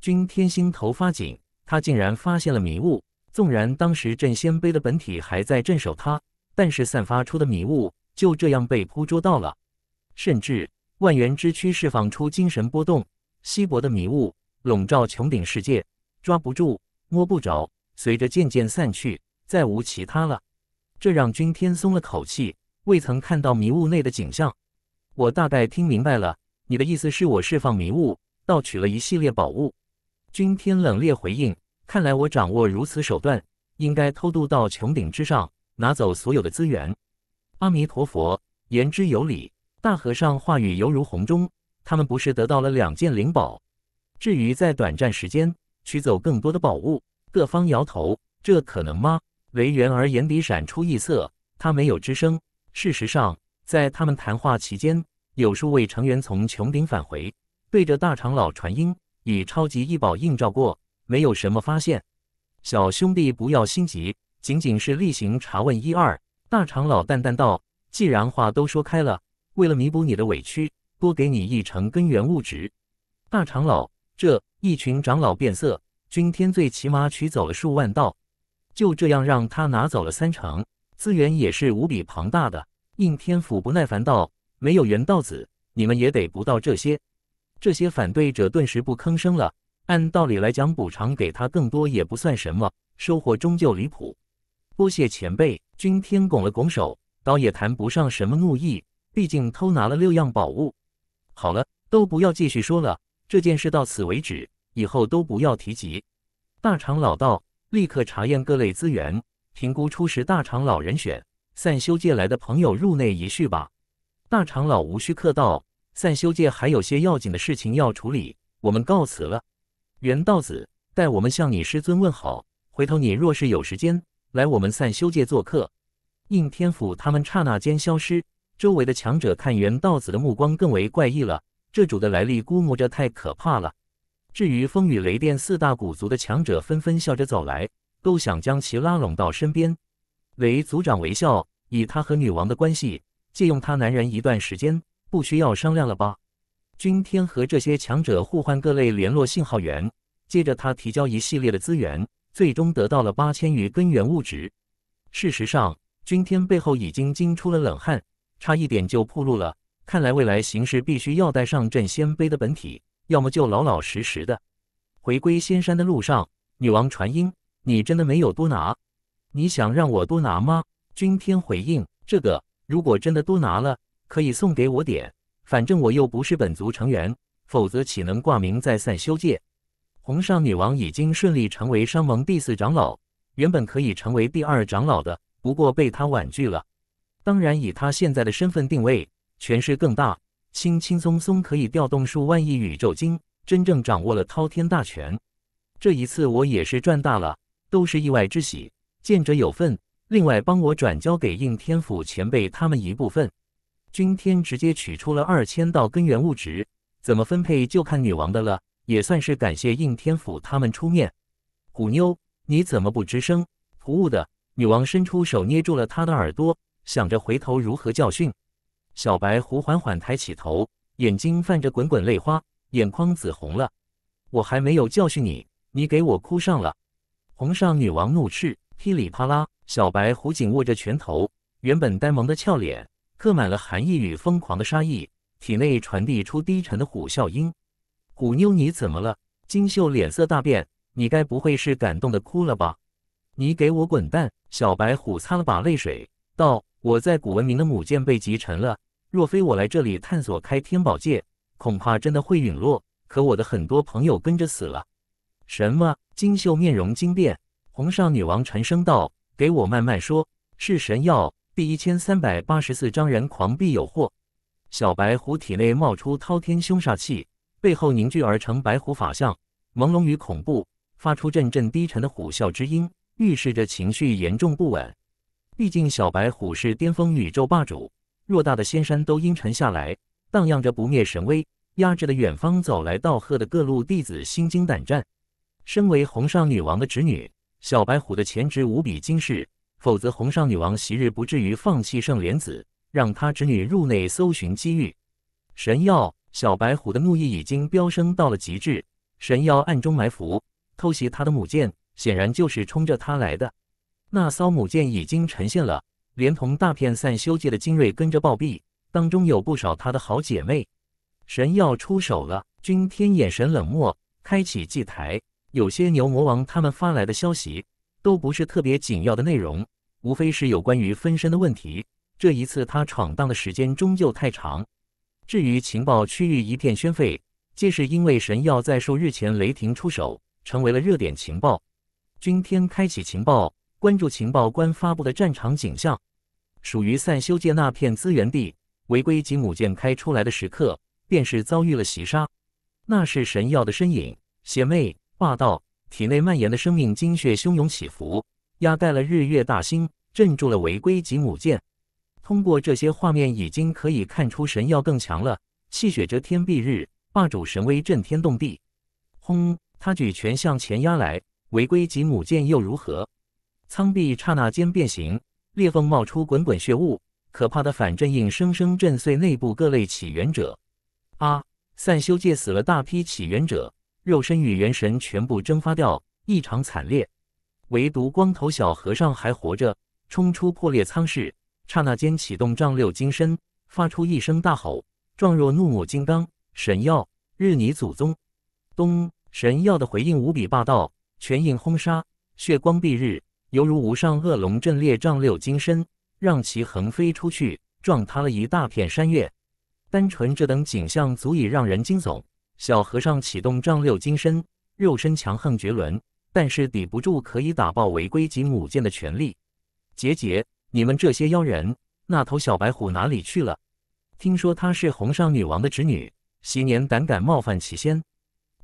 A: 君天心头发紧，他竟然发现了迷雾。纵然当时镇仙碑的本体还在镇守他，但是散发出的迷雾就这样被捕捉到了。甚至万源之躯释放出精神波动，稀薄的迷雾笼罩穹顶世界。抓不住，摸不着，随着渐渐散去，再无其他了。这让君天松了口气，未曾看到迷雾内的景象。我大概听明白了，你的意思是我释放迷雾，盗取了一系列宝物。君天冷冽回应：“看来我掌握如此手段，应该偷渡到穹顶之上，拿走所有的资源。”阿弥陀佛，言之有理。大和尚话语犹如洪钟，他们不是得到了两件灵宝？至于在短暂时间。取走更多的宝物，各方摇头。这可能吗？雷元儿眼底闪出异色，他没有吱声。事实上，在他们谈话期间，有数位成员从穹顶返回，对着大长老传音，以超级异宝映照过，没有什么发现。小兄弟，不要心急，仅仅是例行查问一二。大长老淡淡道：“既然话都说开了，为了弥补你的委屈，多给你一成根源物质。”大长老。这一群长老变色，君天最起码取走了数万道，就这样让他拿走了三成，资源也是无比庞大的。应天府不耐烦道：“没有元道子，你们也得不到这些。”这些反对者顿时不吭声了。按道理来讲，补偿给他更多也不算什么，收获终究离谱。多谢前辈，君天拱了拱手，倒也谈不上什么怒意，毕竟偷拿了六样宝物。好了，都不要继续说了。这件事到此为止，以后都不要提及。大长老道，立刻查验各类资源，评估出十大长老人选。散修界来的朋友入内一叙吧。大长老无需客道，散修界还有些要紧的事情要处理，我们告辞了。元道子，代我们向你师尊问好。回头你若是有时间，来我们散修界做客。应天府他们刹那间消失，周围的强者看元道子的目光更为怪异了。这主的来历，估摸着太可怕了。至于风雨雷电四大古族的强者，纷纷笑着走来，都想将其拉拢到身边。雷族长微笑，以他和女王的关系，借用他男人一段时间，不需要商量了吧？君天和这些强者互换各类联络信号源，接着他提交一系列的资源，最终得到了八千余根源物质。事实上，君天背后已经惊出了冷汗，差一点就暴露了。看来未来形势必须要带上镇仙碑的本体，要么就老老实实的回归仙山的路上。女王传音：“你真的没有多拿？你想让我多拿吗？”君天回应：“这个如果真的多拿了，可以送给我点，反正我又不是本族成员，否则岂能挂名在散修界？”红上女王已经顺利成为商盟第四长老，原本可以成为第二长老的，不过被他婉拒了。当然，以他现在的身份定位。权势更大，轻轻松松可以调动数万亿宇宙晶，真正掌握了滔天大权。这一次我也是赚大了，都是意外之喜，见者有份。另外帮我转交给应天府前辈他们一部分。君天直接取出了二千道根源物质，怎么分配就看女王的了，也算是感谢应天府他们出面。虎妞，你怎么不吱声？服务的，女王伸出手捏住了他的耳朵，想着回头如何教训。小白虎缓缓抬起头，眼睛泛着滚滚泪花，眼眶紫红了。我还没有教训你，你给我哭上了！红上女王怒斥。噼里啪啦，小白虎紧握着拳头，原本呆萌的俏脸刻满了寒意与疯狂的杀意，体内传递出低沉的虎啸音。虎妞，你怎么了？金秀脸色大变，你该不会是感动的哭了吧？你给我滚蛋！小白虎擦了把泪水，道。我在古文明的母舰被击沉了，若非我来这里探索开天宝界，恐怕真的会陨落。可我的很多朋友跟着死了。什么？金秀面容惊变，红少女王沉声道：“给我慢慢说。”是神药。第一千三百八十四章人狂必有祸。小白虎体内冒出滔天凶煞气，背后凝聚而成白虎法相，朦胧与恐怖，发出阵阵低沉的虎啸之音，预示着情绪严重不稳。毕竟小白虎是巅峰宇宙霸主，偌大的仙山都阴沉下来，荡漾着不灭神威，压制的远方走来道贺的各路弟子心惊胆战。身为红上女王的侄女，小白虎的前职无比惊世，否则红上女王昔日不至于放弃圣莲子，让她侄女入内搜寻机遇。神药，小白虎的怒意已经飙升到了极致，神妖暗中埋伏，偷袭他的母舰，显然就是冲着他来的。那艘母舰已经沉陷了，连同大片散修界的精锐跟着暴毙，当中有不少他的好姐妹。神要出手了，君天眼神冷漠，开启祭台。有些牛魔王他们发来的消息，都不是特别紧要的内容，无非是有关于分身的问题。这一次他闯荡的时间终究太长。至于情报区域一片宣沸，皆是因为神耀在数日前雷霆出手，成为了热点情报。君天开启情报。关注情报官发布的战场景象，属于散修界那片资源地，违规吉母舰开出来的时刻，便是遭遇了袭杀。那是神耀的身影，邪魅霸道，体内蔓延的生命精血汹涌起伏，压盖了日月大星，镇住了违规吉母舰。通过这些画面，已经可以看出神耀更强了，气血遮天蔽日，霸主神威震天动地。轰！他举拳向前压来，违规吉母舰又如何？舱壁刹那间变形，裂缝冒出滚滚血雾，可怕的反震应生生震碎内部各类起源者。啊！散修界死了大批起源者，肉身与元神全部蒸发掉，异常惨烈。唯独光头小和尚还活着，冲出破裂舱室，刹那间启动丈六金身，发出一声大吼，状若怒目金刚。神耀日你祖宗！咚！神耀的回应无比霸道，拳印轰杀，血光蔽日。犹如无上恶龙阵列，丈六金身，让其横飞出去，撞塌了一大片山岳。单纯这等景象，足以让人惊悚。小和尚启动丈六金身，肉身强横绝伦，但是抵不住可以打爆违规级母舰的权力。杰杰，你们这些妖人，那头小白虎哪里去了？听说他是红裳女王的侄女，昔年胆敢冒犯其仙，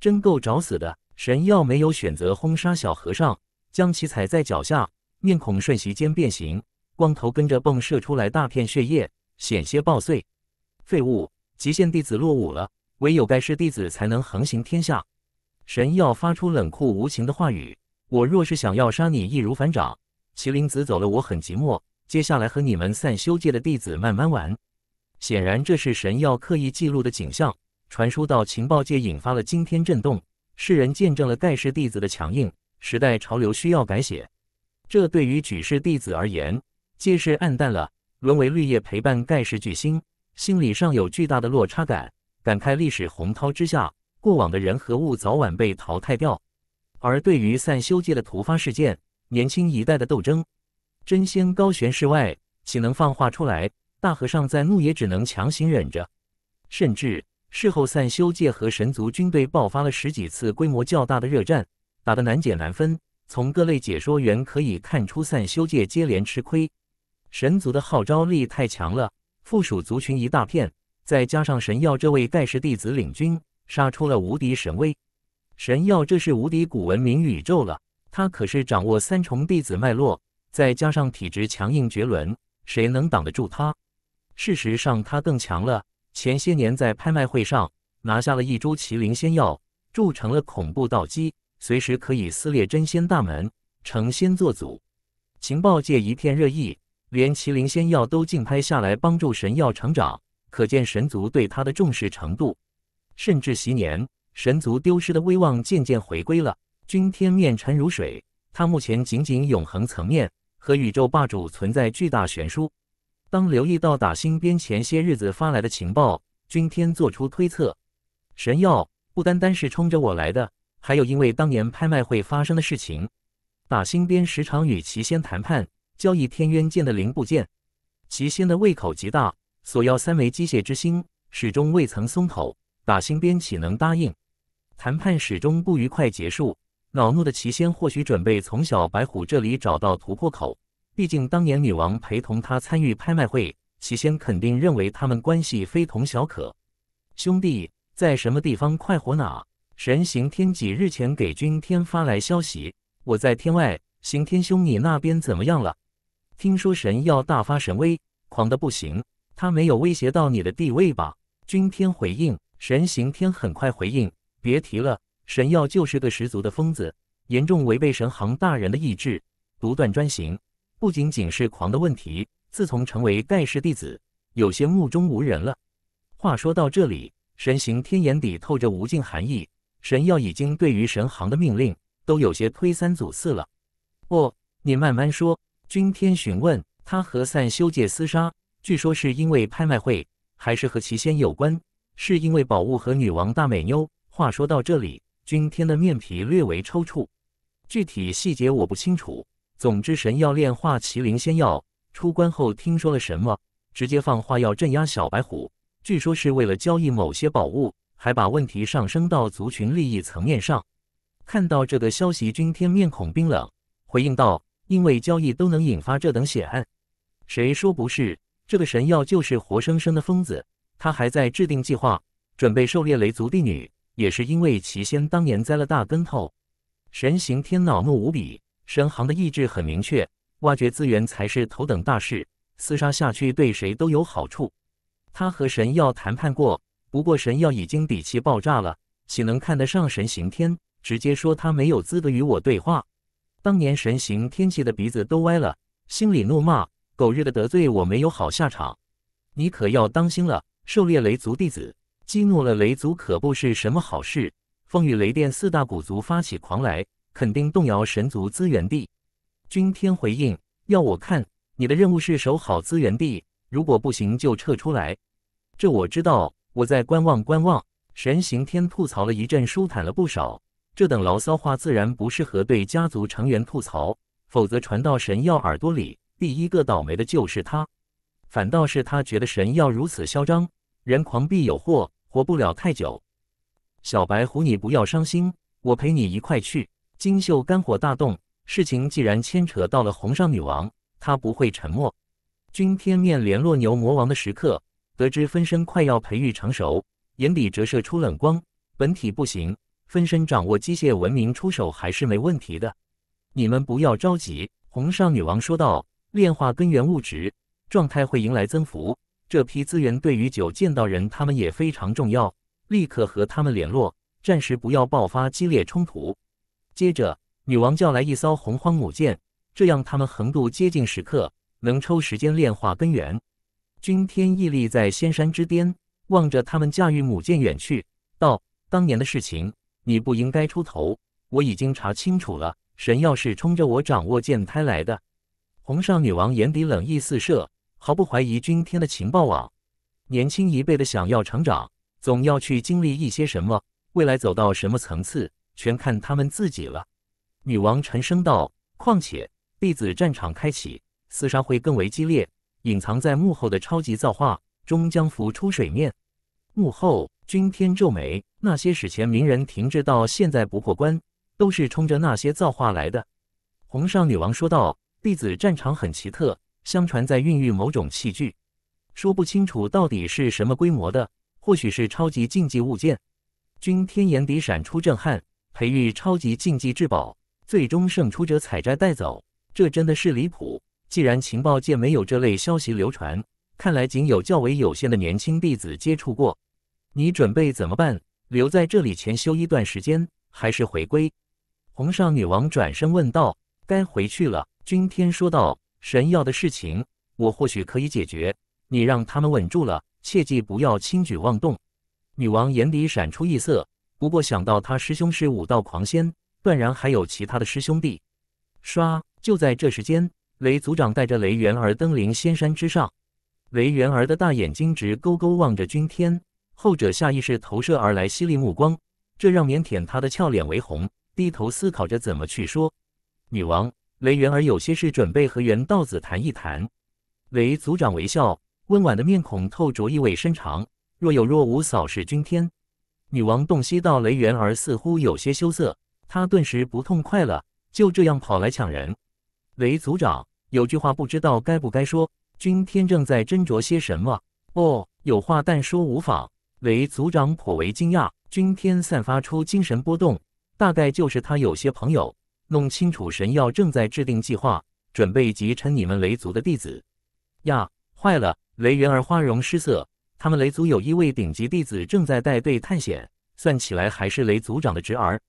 A: 真够找死的。神耀没有选择轰杀小和尚。将其踩在脚下，面孔瞬息间变形，光头跟着迸射出来大片血液，险些爆碎。废物，极限弟子落伍了，唯有盖世弟子才能横行天下。神耀发出冷酷无情的话语：“我若是想要杀你，易如反掌。”麒麟子走了，我很寂寞。接下来和你们散修界的弟子慢慢玩。显然，这是神耀刻意记录的景象，传输到情报界，引发了惊天震动。世人见证了盖世弟子的强硬。时代潮流需要改写，这对于举世弟子而言，皆是暗淡了，沦为绿叶陪伴盖世巨星，心理上有巨大的落差感，感慨历史洪涛之下，过往的人和物早晚被淘汰掉。而对于散修界的突发事件，年轻一代的斗争，真仙高悬世外，岂能放话出来？大和尚在怒，也只能强行忍着，甚至事后散修界和神族军队爆发了十几次规模较大的热战。打得难解难分，从各类解说员可以看出，散修界接连吃亏，神族的号召力太强了，附属族群一大片，再加上神耀这位盖世弟子领军，杀出了无敌神威。神耀这是无敌古文明宇宙了，他可是掌握三重弟子脉络，再加上体质强硬绝伦，谁能挡得住他？事实上，他更强了。前些年在拍卖会上拿下了一株麒麟仙药，铸成了恐怖道基。随时可以撕裂真仙大门，成仙做祖。情报界一片热议，连麒麟仙药都竞拍下来，帮助神药成长，可见神族对他的重视程度。甚至昔年神族丢失的威望渐渐回归了。君天面沉如水，他目前仅仅永恒层面，和宇宙霸主存在巨大悬殊。当留意到打星边前些日子发来的情报，君天做出推测：神药不单单是冲着我来的。还有，因为当年拍卖会发生的事情，打星编时常与齐仙谈判交易天渊剑的零部件。齐仙的胃口极大，索要三枚机械之心，始终未曾松口。打星编岂能答应？谈判始终不愉快结束，恼怒的齐仙或许准备从小白虎这里找到突破口。毕竟当年女王陪同他参与拍卖会，齐仙肯定认为他们关系非同小可。兄弟，在什么地方快活哪？神行天几日前给君天发来消息，我在天外，行天兄，你那边怎么样了？听说神要大发神威，狂的不行，他没有威胁到你的地位吧？君天回应，神行天很快回应，别提了，神药就是个十足的疯子，严重违背神行大人的意志，独断专行，不仅仅是狂的问题，自从成为盖世弟子，有些目中无人了。话说到这里，神行天眼底透着无尽寒意。神药已经对于神行的命令都有些推三阻四了。不，你慢慢说。君天询问他和散修界厮杀，据说是因为拍卖会，还是和奇仙有关？是因为宝物和女王大美妞？话说到这里，君天的面皮略为抽搐。具体细节我不清楚。总之，神药炼化麒麟仙药出关后，听说了什么，直接放话要镇压小白虎。据说是为了交易某些宝物。还把问题上升到族群利益层面上，看到这个消息，君天面孔冰冷，回应道：“因为交易都能引发这等血案，谁说不是？这个神药就是活生生的疯子，他还在制定计划，准备狩猎雷族帝女，也是因为齐仙当年栽了大跟头。”神行天恼怒无比，神行的意志很明确，挖掘资源才是头等大事，厮杀下去对谁都有好处。他和神药谈判过。不过神要已经底气爆炸了，岂能看得上神行天？直接说他没有资格与我对话。当年神行天气的鼻子都歪了，心里怒骂：“狗日的得罪我没有好下场！”你可要当心了，狩猎雷族弟子，激怒了雷族可不是什么好事。风雨雷电四大古族发起狂来，肯定动摇神族资源地。君天回应：“要我看，你的任务是守好资源地，如果不行就撤出来。”这我知道。我在观望观望，神行天吐槽了一阵，舒坦了不少。这等牢骚话自然不适合对家族成员吐槽，否则传到神药耳朵里，第一个倒霉的就是他。反倒是他觉得神药如此嚣张，人狂必有祸，活不了太久。小白狐，你不要伤心，我陪你一块去。金秀肝火大动，事情既然牵扯到了红上女王，他不会沉默。君天面联络牛魔王的时刻。得知分身快要培育成熟，眼底折射出冷光。本体不行，分身掌握机械文明，出手还是没问题的。你们不要着急。”红上女王说道，“炼化根源物质，状态会迎来增幅。这批资源对于九剑道人他们也非常重要，立刻和他们联络，暂时不要爆发激烈冲突。接着，女王叫来一艘洪荒母舰，这样他们横渡接近时刻，能抽时间炼化根源。”君天屹立在仙山之巅，望着他们驾驭母舰远去，道：“当年的事情，你不应该出头。我已经查清楚了，神药是冲着我掌握剑胎来的。”红上女王眼底冷意四射，毫不怀疑君天的情报网。年轻一辈的想要成长，总要去经历一些什么。未来走到什么层次，全看他们自己了。女王沉声道：“况且弟子战场开启，厮杀会更为激烈。”隐藏在幕后的超级造化终将浮出水面。幕后君天皱眉，那些史前名人停滞到现在不破关，都是冲着那些造化来的。红上女王说道：“弟子战场很奇特，相传在孕育某种器具，说不清楚到底是什么规模的，或许是超级竞技物件。”君天眼底闪出震撼，培育超级竞技至宝，最终胜出者采摘带走，这真的是离谱。既然情报界没有这类消息流传，看来仅有较为有限的年轻弟子接触过。你准备怎么办？留在这里潜修一段时间，还是回归？红上女王转身问道。该回去了，君天说道。神药的事情，我或许可以解决。你让他们稳住了，切记不要轻举妄动。女王眼里闪出异色，不过想到他师兄是武道狂仙，断然还有其他的师兄弟。唰！就在这时间。雷族长带着雷元儿登临仙山之上，雷元儿的大眼睛直勾勾望着君天，后者下意识投射而来犀利目光，这让腼腆他的俏脸为红，低头思考着怎么去说。女王雷元儿有些事准备和元道子谈一谈，雷族长微笑，温婉的面孔透着意味深长，若有若无扫视君天。女王洞悉到雷元儿似乎有些羞涩，她顿时不痛快了，就这样跑来抢人，雷族长。有句话不知道该不该说，君天正在斟酌些什么哦。有话但说无妨。雷族长颇为惊讶，君天散发出精神波动，大概就是他有些朋友弄清楚神药正在制定计划，准备集称你们雷族的弟子。呀，坏了！雷元儿花容失色。他们雷族有一位顶级弟子正在带队探险，算起来还是雷族长的侄儿。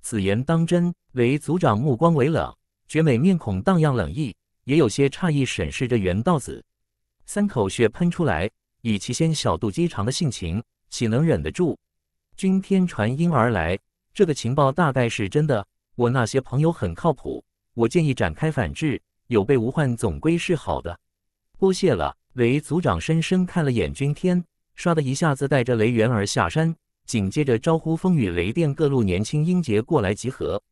A: 此言当真？雷族长目光微冷，绝美面孔荡漾冷意。也有些诧异，审视着袁道子，三口血喷出来。以其先小肚鸡肠的性情，岂能忍得住？君天传音而来，这个情报大概是真的。我那些朋友很靠谱，我建议展开反制，有备无患总归是好的。多谢了，雷族长。深深看了眼君天，唰的一下子带着雷元儿下山，紧接着招呼风雨雷电各路年轻英杰过来集合。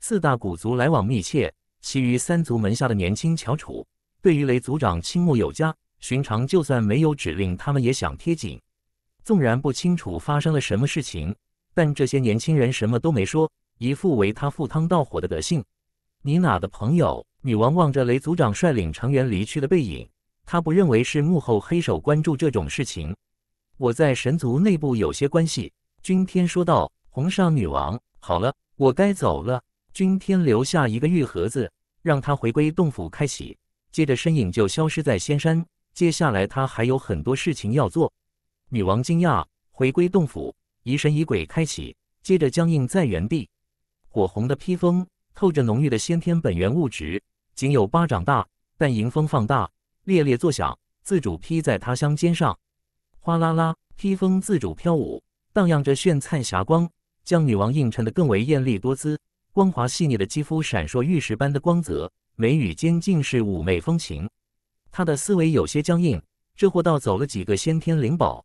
A: 四大古族来往密切。其余三族门下的年轻翘楚，对于雷族长倾慕有加。寻常就算没有指令，他们也想贴紧。纵然不清楚发生了什么事情，但这些年轻人什么都没说，一副为他赴汤蹈火的德性。你哪的朋友？女王望着雷族长率领成员离去的背影，她不认为是幕后黑手关注这种事情。我在神族内部有些关系，君天说道。红上女王，好了，我该走了。君天留下一个玉盒子。让他回归洞府开启，接着身影就消失在仙山。接下来他还有很多事情要做。女王惊讶，回归洞府，疑神疑鬼开启，接着僵硬在原地。火红的披风透着浓郁的先天本源物质，仅有巴掌大，但迎风放大，猎猎作响，自主披在他香肩上，哗啦啦，披风自主飘舞，荡漾着炫灿霞光，将女王映衬得更为艳丽多姿。光滑细腻的肌肤闪烁玉石般的光泽，眉宇间尽是妩媚风情。他的思维有些僵硬，这货倒走了几个先天灵宝。